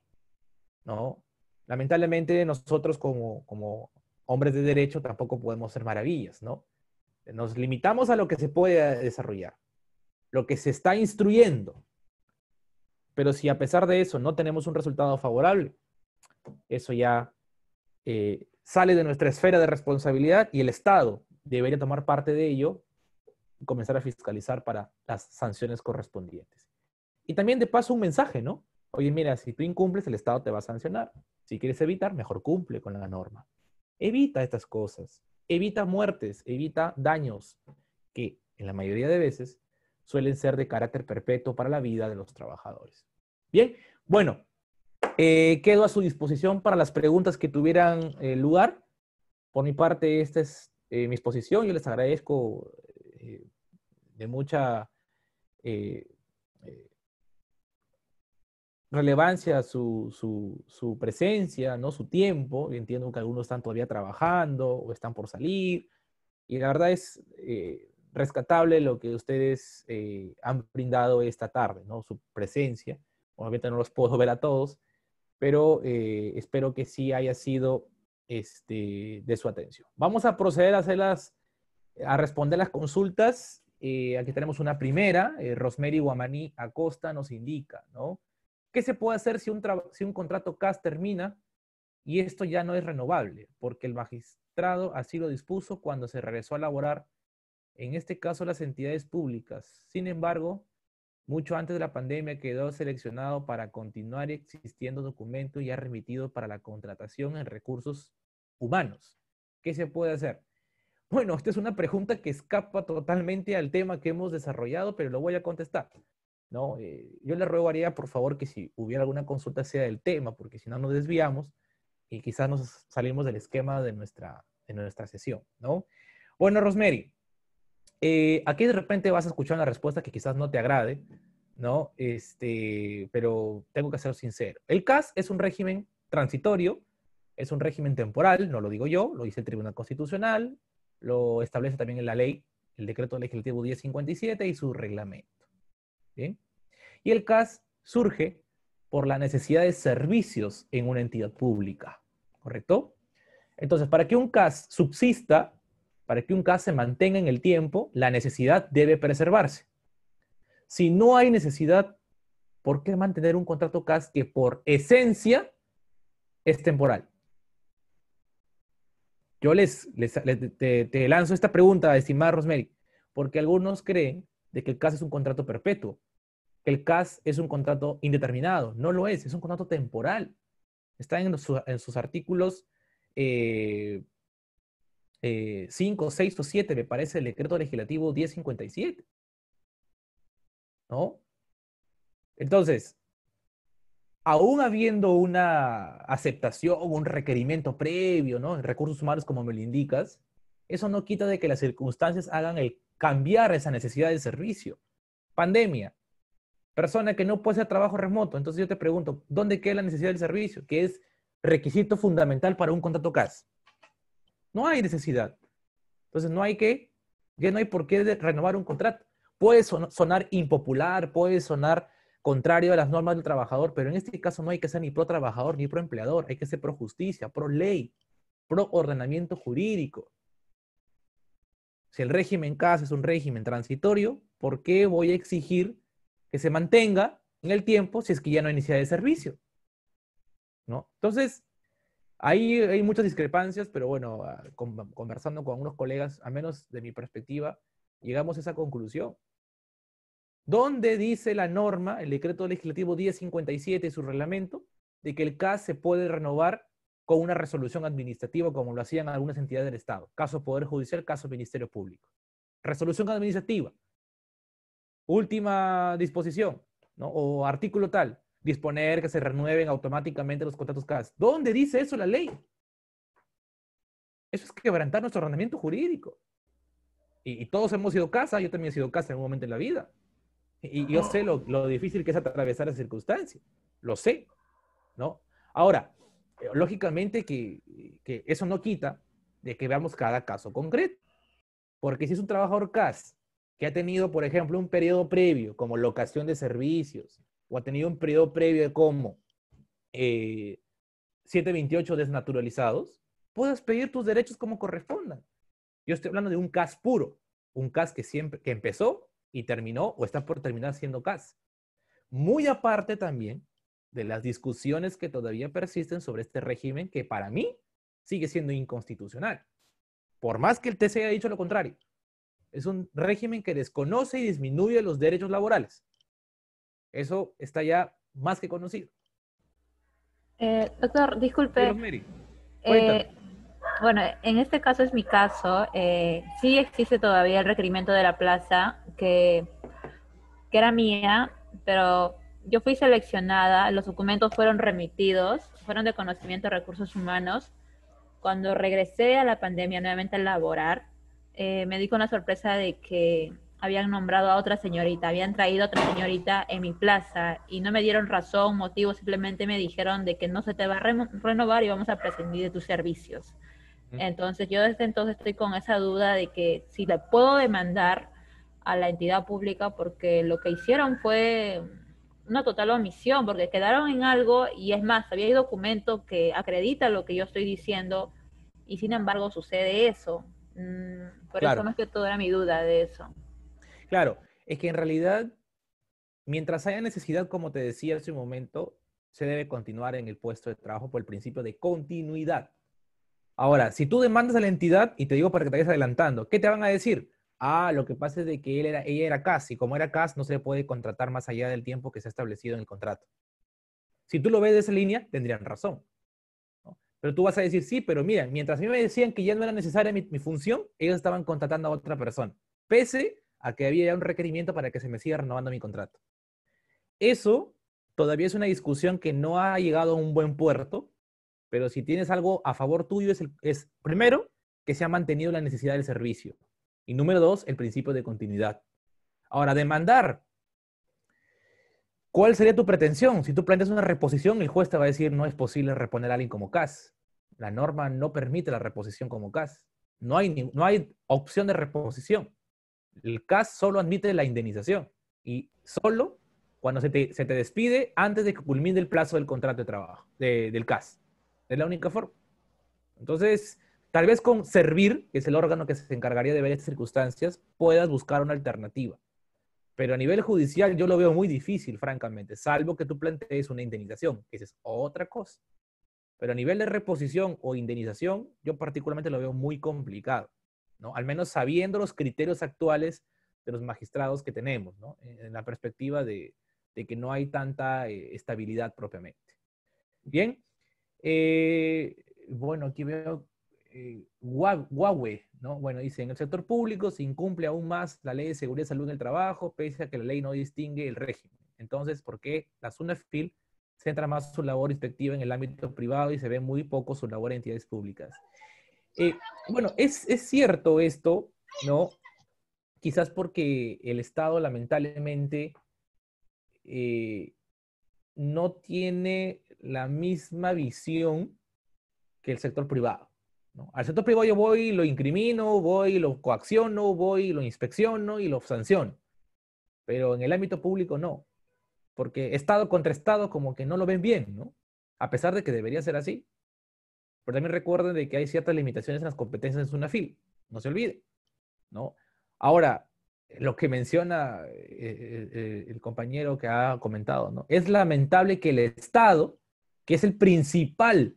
¿no? Lamentablemente nosotros como, como hombres de derecho tampoco podemos ser maravillas, ¿no? Nos limitamos a lo que se puede desarrollar. Lo que se está instruyendo, pero si a pesar de eso no tenemos un resultado favorable, eso ya eh, sale de nuestra esfera de responsabilidad y el Estado debería tomar parte de ello y comenzar a fiscalizar para las sanciones correspondientes. Y también de paso un mensaje, ¿no? Oye, mira, si tú incumples, el Estado te va a sancionar. Si quieres evitar, mejor cumple con la norma. Evita estas cosas. Evita muertes, evita daños que en la mayoría de veces suelen ser de carácter perpetuo para la vida de los trabajadores. Bien, bueno, eh, quedo a su disposición para las preguntas que tuvieran eh, lugar. Por mi parte, esta es eh, mi exposición. Yo les agradezco de mucha relevancia su, presencia, ¿no? su tiempo. entiendo que algunos están todavía trabajando o están por salir. Y la verdad es rescatable lo que ustedes han brindado esta tarde, ¿no? su presencia Obviamente no los puedo ver a todos, pero eh, espero que sí haya sido este, de su atención. Vamos a proceder a hacerlas, a responder las consultas. Eh, aquí tenemos una primera. Eh, Rosemary Guamaní Acosta nos indica, ¿no? ¿Qué se puede hacer si un, si un contrato CAS termina y esto ya no es renovable? Porque el magistrado así lo dispuso cuando se regresó a elaborar, en este caso las entidades públicas. Sin embargo, mucho antes de la pandemia quedó seleccionado para continuar existiendo y ya remitido para la contratación en recursos humanos. ¿Qué se puede hacer? Bueno, esta es una pregunta que escapa totalmente al tema que hemos desarrollado, pero lo voy a contestar. ¿no? Eh, yo le rogaría, por favor, que si hubiera alguna consulta sea del tema, porque si no nos desviamos y quizás nos salimos del esquema de nuestra, de nuestra sesión. ¿no? Bueno, Rosemary, eh, aquí de repente vas a escuchar una respuesta que quizás no te agrade, ¿no? Este, pero tengo que ser sincero. El CAS es un régimen transitorio, es un régimen temporal, no lo digo yo, lo dice el Tribunal Constitucional, lo establece también en la ley, el decreto legislativo 1057 y su reglamento. Y el CAS surge por la necesidad de servicios en una entidad pública, ¿correcto? Entonces, para que un CAS subsista, para que un CAS se mantenga en el tiempo, la necesidad debe preservarse. Si no hay necesidad, ¿por qué mantener un contrato CAS que por esencia es temporal? Yo les, te, lanzo esta pregunta, estimada Rosemary, porque algunos creen de que el CAS es un contrato perpetuo, que el CAS es un contrato indeterminado. No lo es, es un contrato temporal. Está en, sus artículos eh, 5, eh, 6 o 7, me parece, el decreto legislativo 1057. ¿No? Entonces, aún habiendo una aceptación, o un requerimiento previo, ¿no? En recursos humanos, como me lo indicas, eso no quita de que las circunstancias hagan el cambiar esa necesidad de servicio. Pandemia. Persona que no puede hacer trabajo remoto. Entonces yo te pregunto, ¿dónde queda la necesidad del servicio? Que es requisito fundamental para un contrato CAS. No hay necesidad. Entonces no hay que, ya no hay por qué renovar un contrato. Puede sonar impopular, puede sonar contrario a las normas del trabajador, pero en este caso no hay que ser ni pro trabajador ni pro empleador, hay que ser pro justicia, pro ley, pro ordenamiento jurídico. Si el régimen casa es un régimen transitorio, ¿por qué voy a exigir que se mantenga en el tiempo si es que ya no hay necesidad de servicio? ¿No? Entonces, Ahí hay muchas discrepancias, pero bueno, ah, conversando con unos colegas, a menos de mi perspectiva, llegamos a esa conclusión. ¿Dónde dice la norma, el decreto legislativo 1057 y su reglamento, de que el CAS se puede renovar con una resolución administrativa como lo hacían algunas entidades del Estado? Caso Poder Judicial, caso Ministerio Público. Resolución administrativa. Última disposición, ¿no? O artículo tal disponer que se renueven automáticamente los contratos CAS. ¿Dónde dice eso la ley? Eso es quebrantar nuestro ordenamiento jurídico. Y, todos hemos sido casa, yo también he sido casa en un momento de la vida. Y, yo sé lo, difícil que es atravesar las circunstancia Lo sé, ¿no? Ahora, eh, lógicamente que, que eso no quita de que veamos cada caso concreto. Porque si es un trabajador CAS que ha tenido, por ejemplo, un periodo previo como locación de servicios, o ha tenido un periodo previo de como 728 eh, desnaturalizados, puedas pedir tus derechos como correspondan. Yo estoy hablando de un CAS puro, un CAS que, siempre, que empezó y terminó o está por terminar siendo CAS. Muy aparte también de las discusiones que todavía persisten sobre este régimen que para mí sigue siendo inconstitucional, por más que el TC haya dicho lo contrario. Es un régimen que desconoce y disminuye los derechos laborales. Eso está ya más que conocido. Eh, doctor, disculpe. Eh, bueno, en este caso es mi caso. Eh, sí existe todavía el requerimiento de la plaza que, era mía, pero yo fui seleccionada, los documentos fueron remitidos, fueron de conocimiento de recursos humanos. Cuando regresé a la pandemia nuevamente a laborar, me di con la sorpresa de que habían nombrado a otra señorita, habían traído a otra señorita en mi plaza y no me dieron razón, motivo, simplemente me dijeron de que no se te va a renovar y vamos a prescindir de tus servicios. Entonces yo desde entonces estoy con esa duda de que si le puedo demandar a la entidad pública porque lo que hicieron fue una total omisión, porque quedaron en algo y es más, había documento que acredita lo que yo estoy diciendo y sin embargo sucede eso. Mm, por eso eso más que todo era mi duda de eso. Claro, es que en realidad, mientras haya necesidad, como te decía hace un momento, se debe continuar en el puesto de trabajo por el principio de continuidad. Ahora, si tú demandas a la entidad, y te digo para que te vayas adelantando, ¿qué te van a decir? Ah, lo que pasa es de que él era, ella era CAS, y como era CAS, no se le puede contratar más allá del tiempo que se ha establecido en el contrato. Si tú lo ves de esa línea, tendrían razón. Pero tú vas a decir, sí, pero mira, mientras a mí me decían que ya no era necesaria mi, mi función, ellos estaban contratando a otra persona. Pese a que había un requerimiento para que se me siga renovando mi contrato. Eso todavía es una discusión que no ha llegado a un buen puerto, pero si tienes algo a favor tuyo es, es primero, que se ha mantenido la necesidad del servicio. Y número dos, el principio de continuidad. Ahora, demandar. ¿Cuál sería tu pretensión? Si tú planteas una reposición, el juez te va a decir no es posible reponer a alguien como CAS. La norma no permite la reposición como CAS. No hay, no hay opción de reposición. El CAS solo admite la indemnización y solo cuando se te, despide antes de que culmine el plazo del contrato de trabajo, del CAS. Es la única forma. Entonces, tal vez con Servir, que es el órgano que se encargaría de ver estas circunstancias, puedas buscar una alternativa. Pero a nivel judicial yo lo veo muy difícil, francamente, salvo que tú plantees una indemnización, que es otra cosa. Pero a nivel de reposición o indemnización, yo particularmente lo veo muy complicado. Al menos sabiendo los criterios actuales de los magistrados que tenemos, En la perspectiva de, que no hay tanta eh, estabilidad propiamente. Bien. Eh, bueno, aquí veo eh, Huawei, Bueno, dice, en el sector público se incumple aún más la ley de seguridad y salud en el trabajo, pese a que la ley no distingue el régimen. Entonces, ¿por qué la SUNAFIL centra más su labor inspectiva en el ámbito privado y se ve muy poco su labor en entidades públicas? Eh, bueno, es, cierto esto, ¿no? Quizás porque el Estado lamentablemente eh, no tiene la misma visión que el sector privado. Al sector privado yo voy, lo incrimino, voy, lo coacciono, voy, lo inspecciono y lo sanciono. Pero en el ámbito público no. Porque Estado contra Estado como que no lo ven bien, ¿no? A pesar de que debería ser así, pero también recuerden de que hay ciertas limitaciones en las competencias de en fil, no se olvide, ¿no? Ahora, lo que menciona eh, eh, eh, el compañero que ha comentado, ¿no? Es lamentable que el Estado, que es el principal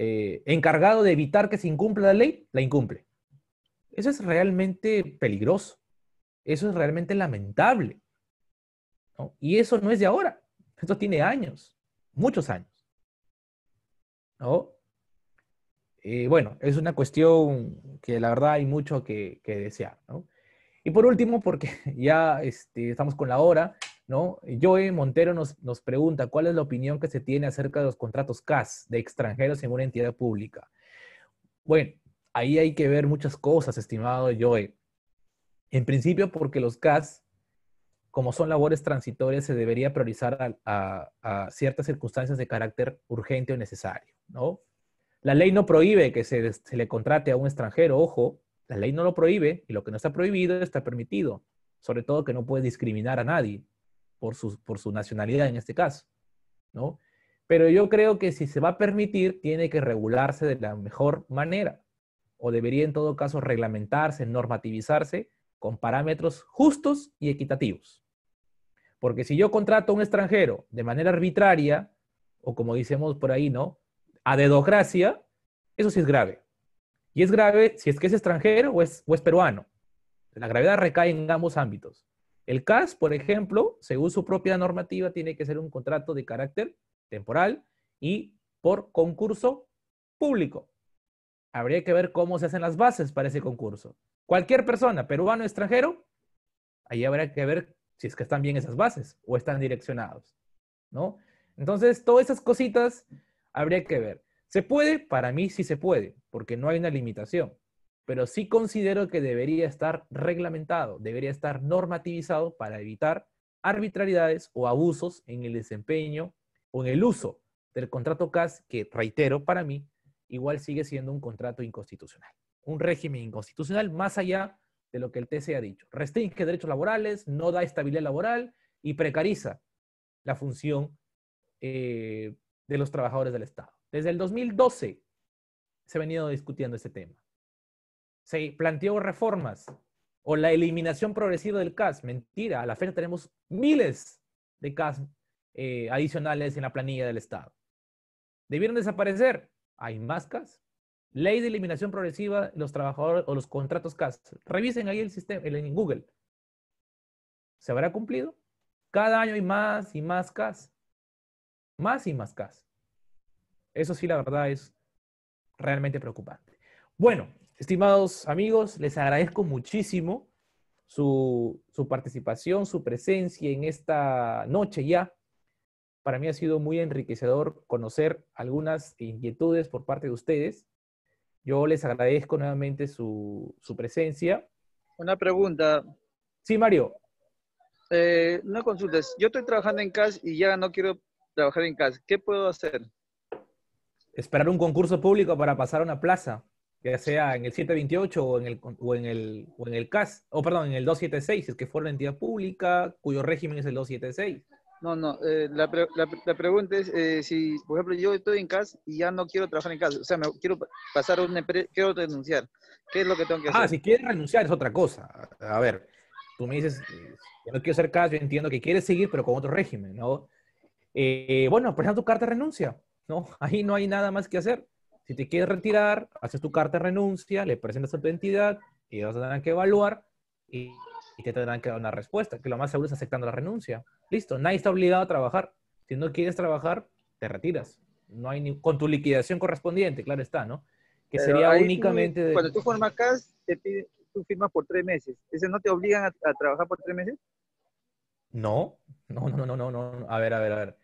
encargado de evitar que se incumpla la ley, la incumple. Eso es realmente peligroso. Eso es realmente lamentable. Y eso no es de ahora. Esto tiene años, muchos años. ¿no? Eh, bueno, es una cuestión que la verdad hay mucho que, desear, ¿no? Y por último, porque ya este, estamos con la hora, ¿no? Joe Montero nos, nos pregunta, ¿cuál es la opinión que se tiene acerca de los contratos CAS de extranjeros en una entidad pública? Bueno, ahí hay que ver muchas cosas, estimado Joe. En principio, porque los CAS como son labores transitorias, se debería priorizar a, ciertas circunstancias de carácter urgente o necesario, ¿no? La ley no prohíbe que se, le contrate a un extranjero, ojo, la ley no lo prohíbe y lo que no está prohibido está permitido, sobre todo que no puede discriminar a nadie por su, por su nacionalidad en este caso, ¿no? Pero yo creo que si se va a permitir, tiene que regularse de la mejor manera, o debería en todo caso reglamentarse, normativizarse, con parámetros justos y equitativos. Porque si yo contrato a un extranjero de manera arbitraria, o como decimos por ahí, ¿no? A dedocracia, eso sí es grave. Y es grave si es que es extranjero o es, o es peruano. La gravedad recae en ambos ámbitos. El CAS, por ejemplo, según su propia normativa, tiene que ser un contrato de carácter temporal y por concurso público. Habría que ver cómo se hacen las bases para ese concurso. Cualquier persona, peruano, o extranjero, ahí habrá que ver si es que están bien esas bases o están direccionados, ¿no? Entonces, todas esas cositas habría que ver. ¿Se puede? Para mí sí se puede, porque no hay una limitación, pero sí considero que debería estar reglamentado, debería estar normativizado para evitar arbitrariedades o abusos en el desempeño o en el uso del contrato CAS, que reitero, para mí, igual sigue siendo un contrato inconstitucional un régimen inconstitucional más allá de lo que el TSE ha dicho. Restringe derechos laborales, no da estabilidad laboral y precariza la función eh, de los trabajadores del Estado. Desde el 2012 se ha venido discutiendo este tema. Se planteó reformas o la eliminación progresiva del CAS. Mentira, a la fecha tenemos miles de CAS eh, adicionales en la planilla del Estado. ¿Debieron desaparecer? ¿Hay más CAS? Ley de eliminación progresiva, los trabajadores o los contratos CAS. Revisen ahí el sistema, en Google. ¿Se habrá cumplido? Cada año hay más y más CAS. Más y más CAS. Eso sí, la verdad es realmente preocupante. Bueno, estimados amigos, les agradezco muchísimo su, su participación, su presencia en esta noche ya para mí ha sido muy enriquecedor conocer algunas inquietudes por parte de ustedes. Yo les agradezco nuevamente su, su presencia. Una pregunta. Sí, Mario. Eh, una consulta. Yo estoy trabajando en CAS y ya no quiero trabajar en CAS. ¿Qué puedo hacer? Esperar un concurso público para pasar a una plaza, ya sea en el 728 o en el, o en el, o en el CAS, o perdón, en el 276, es que fuera una entidad pública cuyo régimen es el 276. No, no, eh, la, pregunta es eh, si, por ejemplo, yo estoy en casa y ya no quiero trabajar en casa, o sea, me, quiero pasar una quiero renunciar. ¿Qué es lo que tengo que ah, hacer? Ah, si quieres renunciar es otra cosa. A ver, tú me dices, eh, yo no quiero ser caso, yo entiendo que quieres seguir, pero con otro régimen, ¿no? Eh, bueno, presenta tu carta de renuncia, ¿no? Ahí no hay nada más que hacer. Si te quieres retirar, haces tu carta de renuncia, le presentas a tu entidad, y ellos tendrán que evaluar y, y te tendrán que dar una respuesta, que lo más seguro es aceptando la renuncia. Listo, nadie está obligado a trabajar. Si no quieres trabajar, te retiras. No hay ni, con tu liquidación correspondiente, claro está, ¿no? Que sería únicamente... Cuando tú formas CAS, te pides, tú firmas por tres meses. ¿Ese no te obligan a, trabajar por tres meses? No, no, no, no, no, no. A ver, a ver, a ver.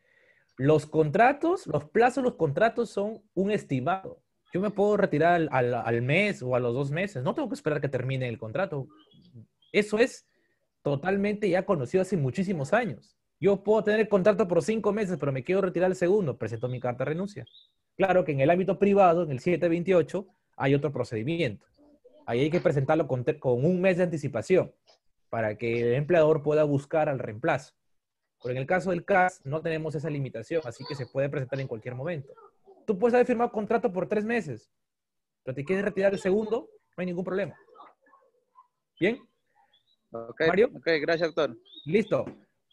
Los contratos, los plazos de los contratos son un estimado. Yo me puedo retirar al, al, mes o a los dos meses. No tengo que esperar que termine el contrato. Eso es totalmente ya conocido hace muchísimos años. Yo puedo tener el contrato por cinco meses, pero me quiero retirar el segundo, presento mi carta de renuncia. Claro que en el ámbito privado, en el 728, hay otro procedimiento. Ahí hay que presentarlo con, un mes de anticipación para que el empleador pueda buscar al reemplazo. Pero en el caso del CAS no tenemos esa limitación, así que se puede presentar en cualquier momento. Tú puedes haber firmado contrato por tres meses, pero te quieres retirar el segundo, no hay ningún problema. ¿Bien? Okay, Mario. Ok, gracias, doctor. Listo.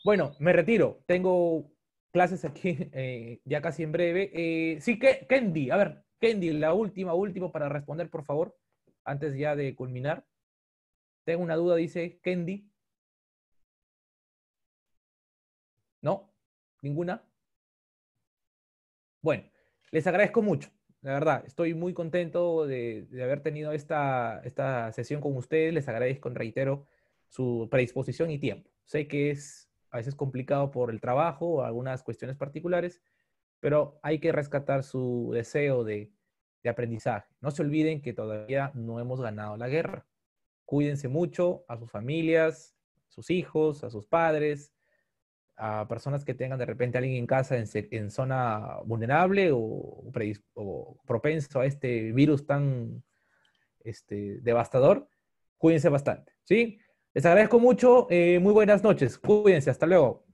Bueno, me retiro. Tengo clases aquí eh, ya casi en breve. Eh, sí, que, Kendi, a ver, Kendi, la última, última para responder, por favor, antes ya de culminar. Tengo una duda, dice Kendi. ¿No? ¿Ninguna? Bueno, les agradezco mucho. La verdad, estoy muy contento de, de haber tenido esta, esta sesión con ustedes. Les agradezco, reitero, su predisposición y tiempo. Sé que es a veces complicado por el trabajo o algunas cuestiones particulares, pero hay que rescatar su deseo de, aprendizaje. No se olviden que todavía no hemos ganado la guerra. Cuídense mucho a sus familias, sus hijos, a sus padres, a personas que tengan de repente a alguien en casa en, zona vulnerable o, propenso a este virus tan este, devastador, cuídense bastante, ¿sí? Les agradezco mucho, eh, muy buenas noches, cuídense, hasta luego.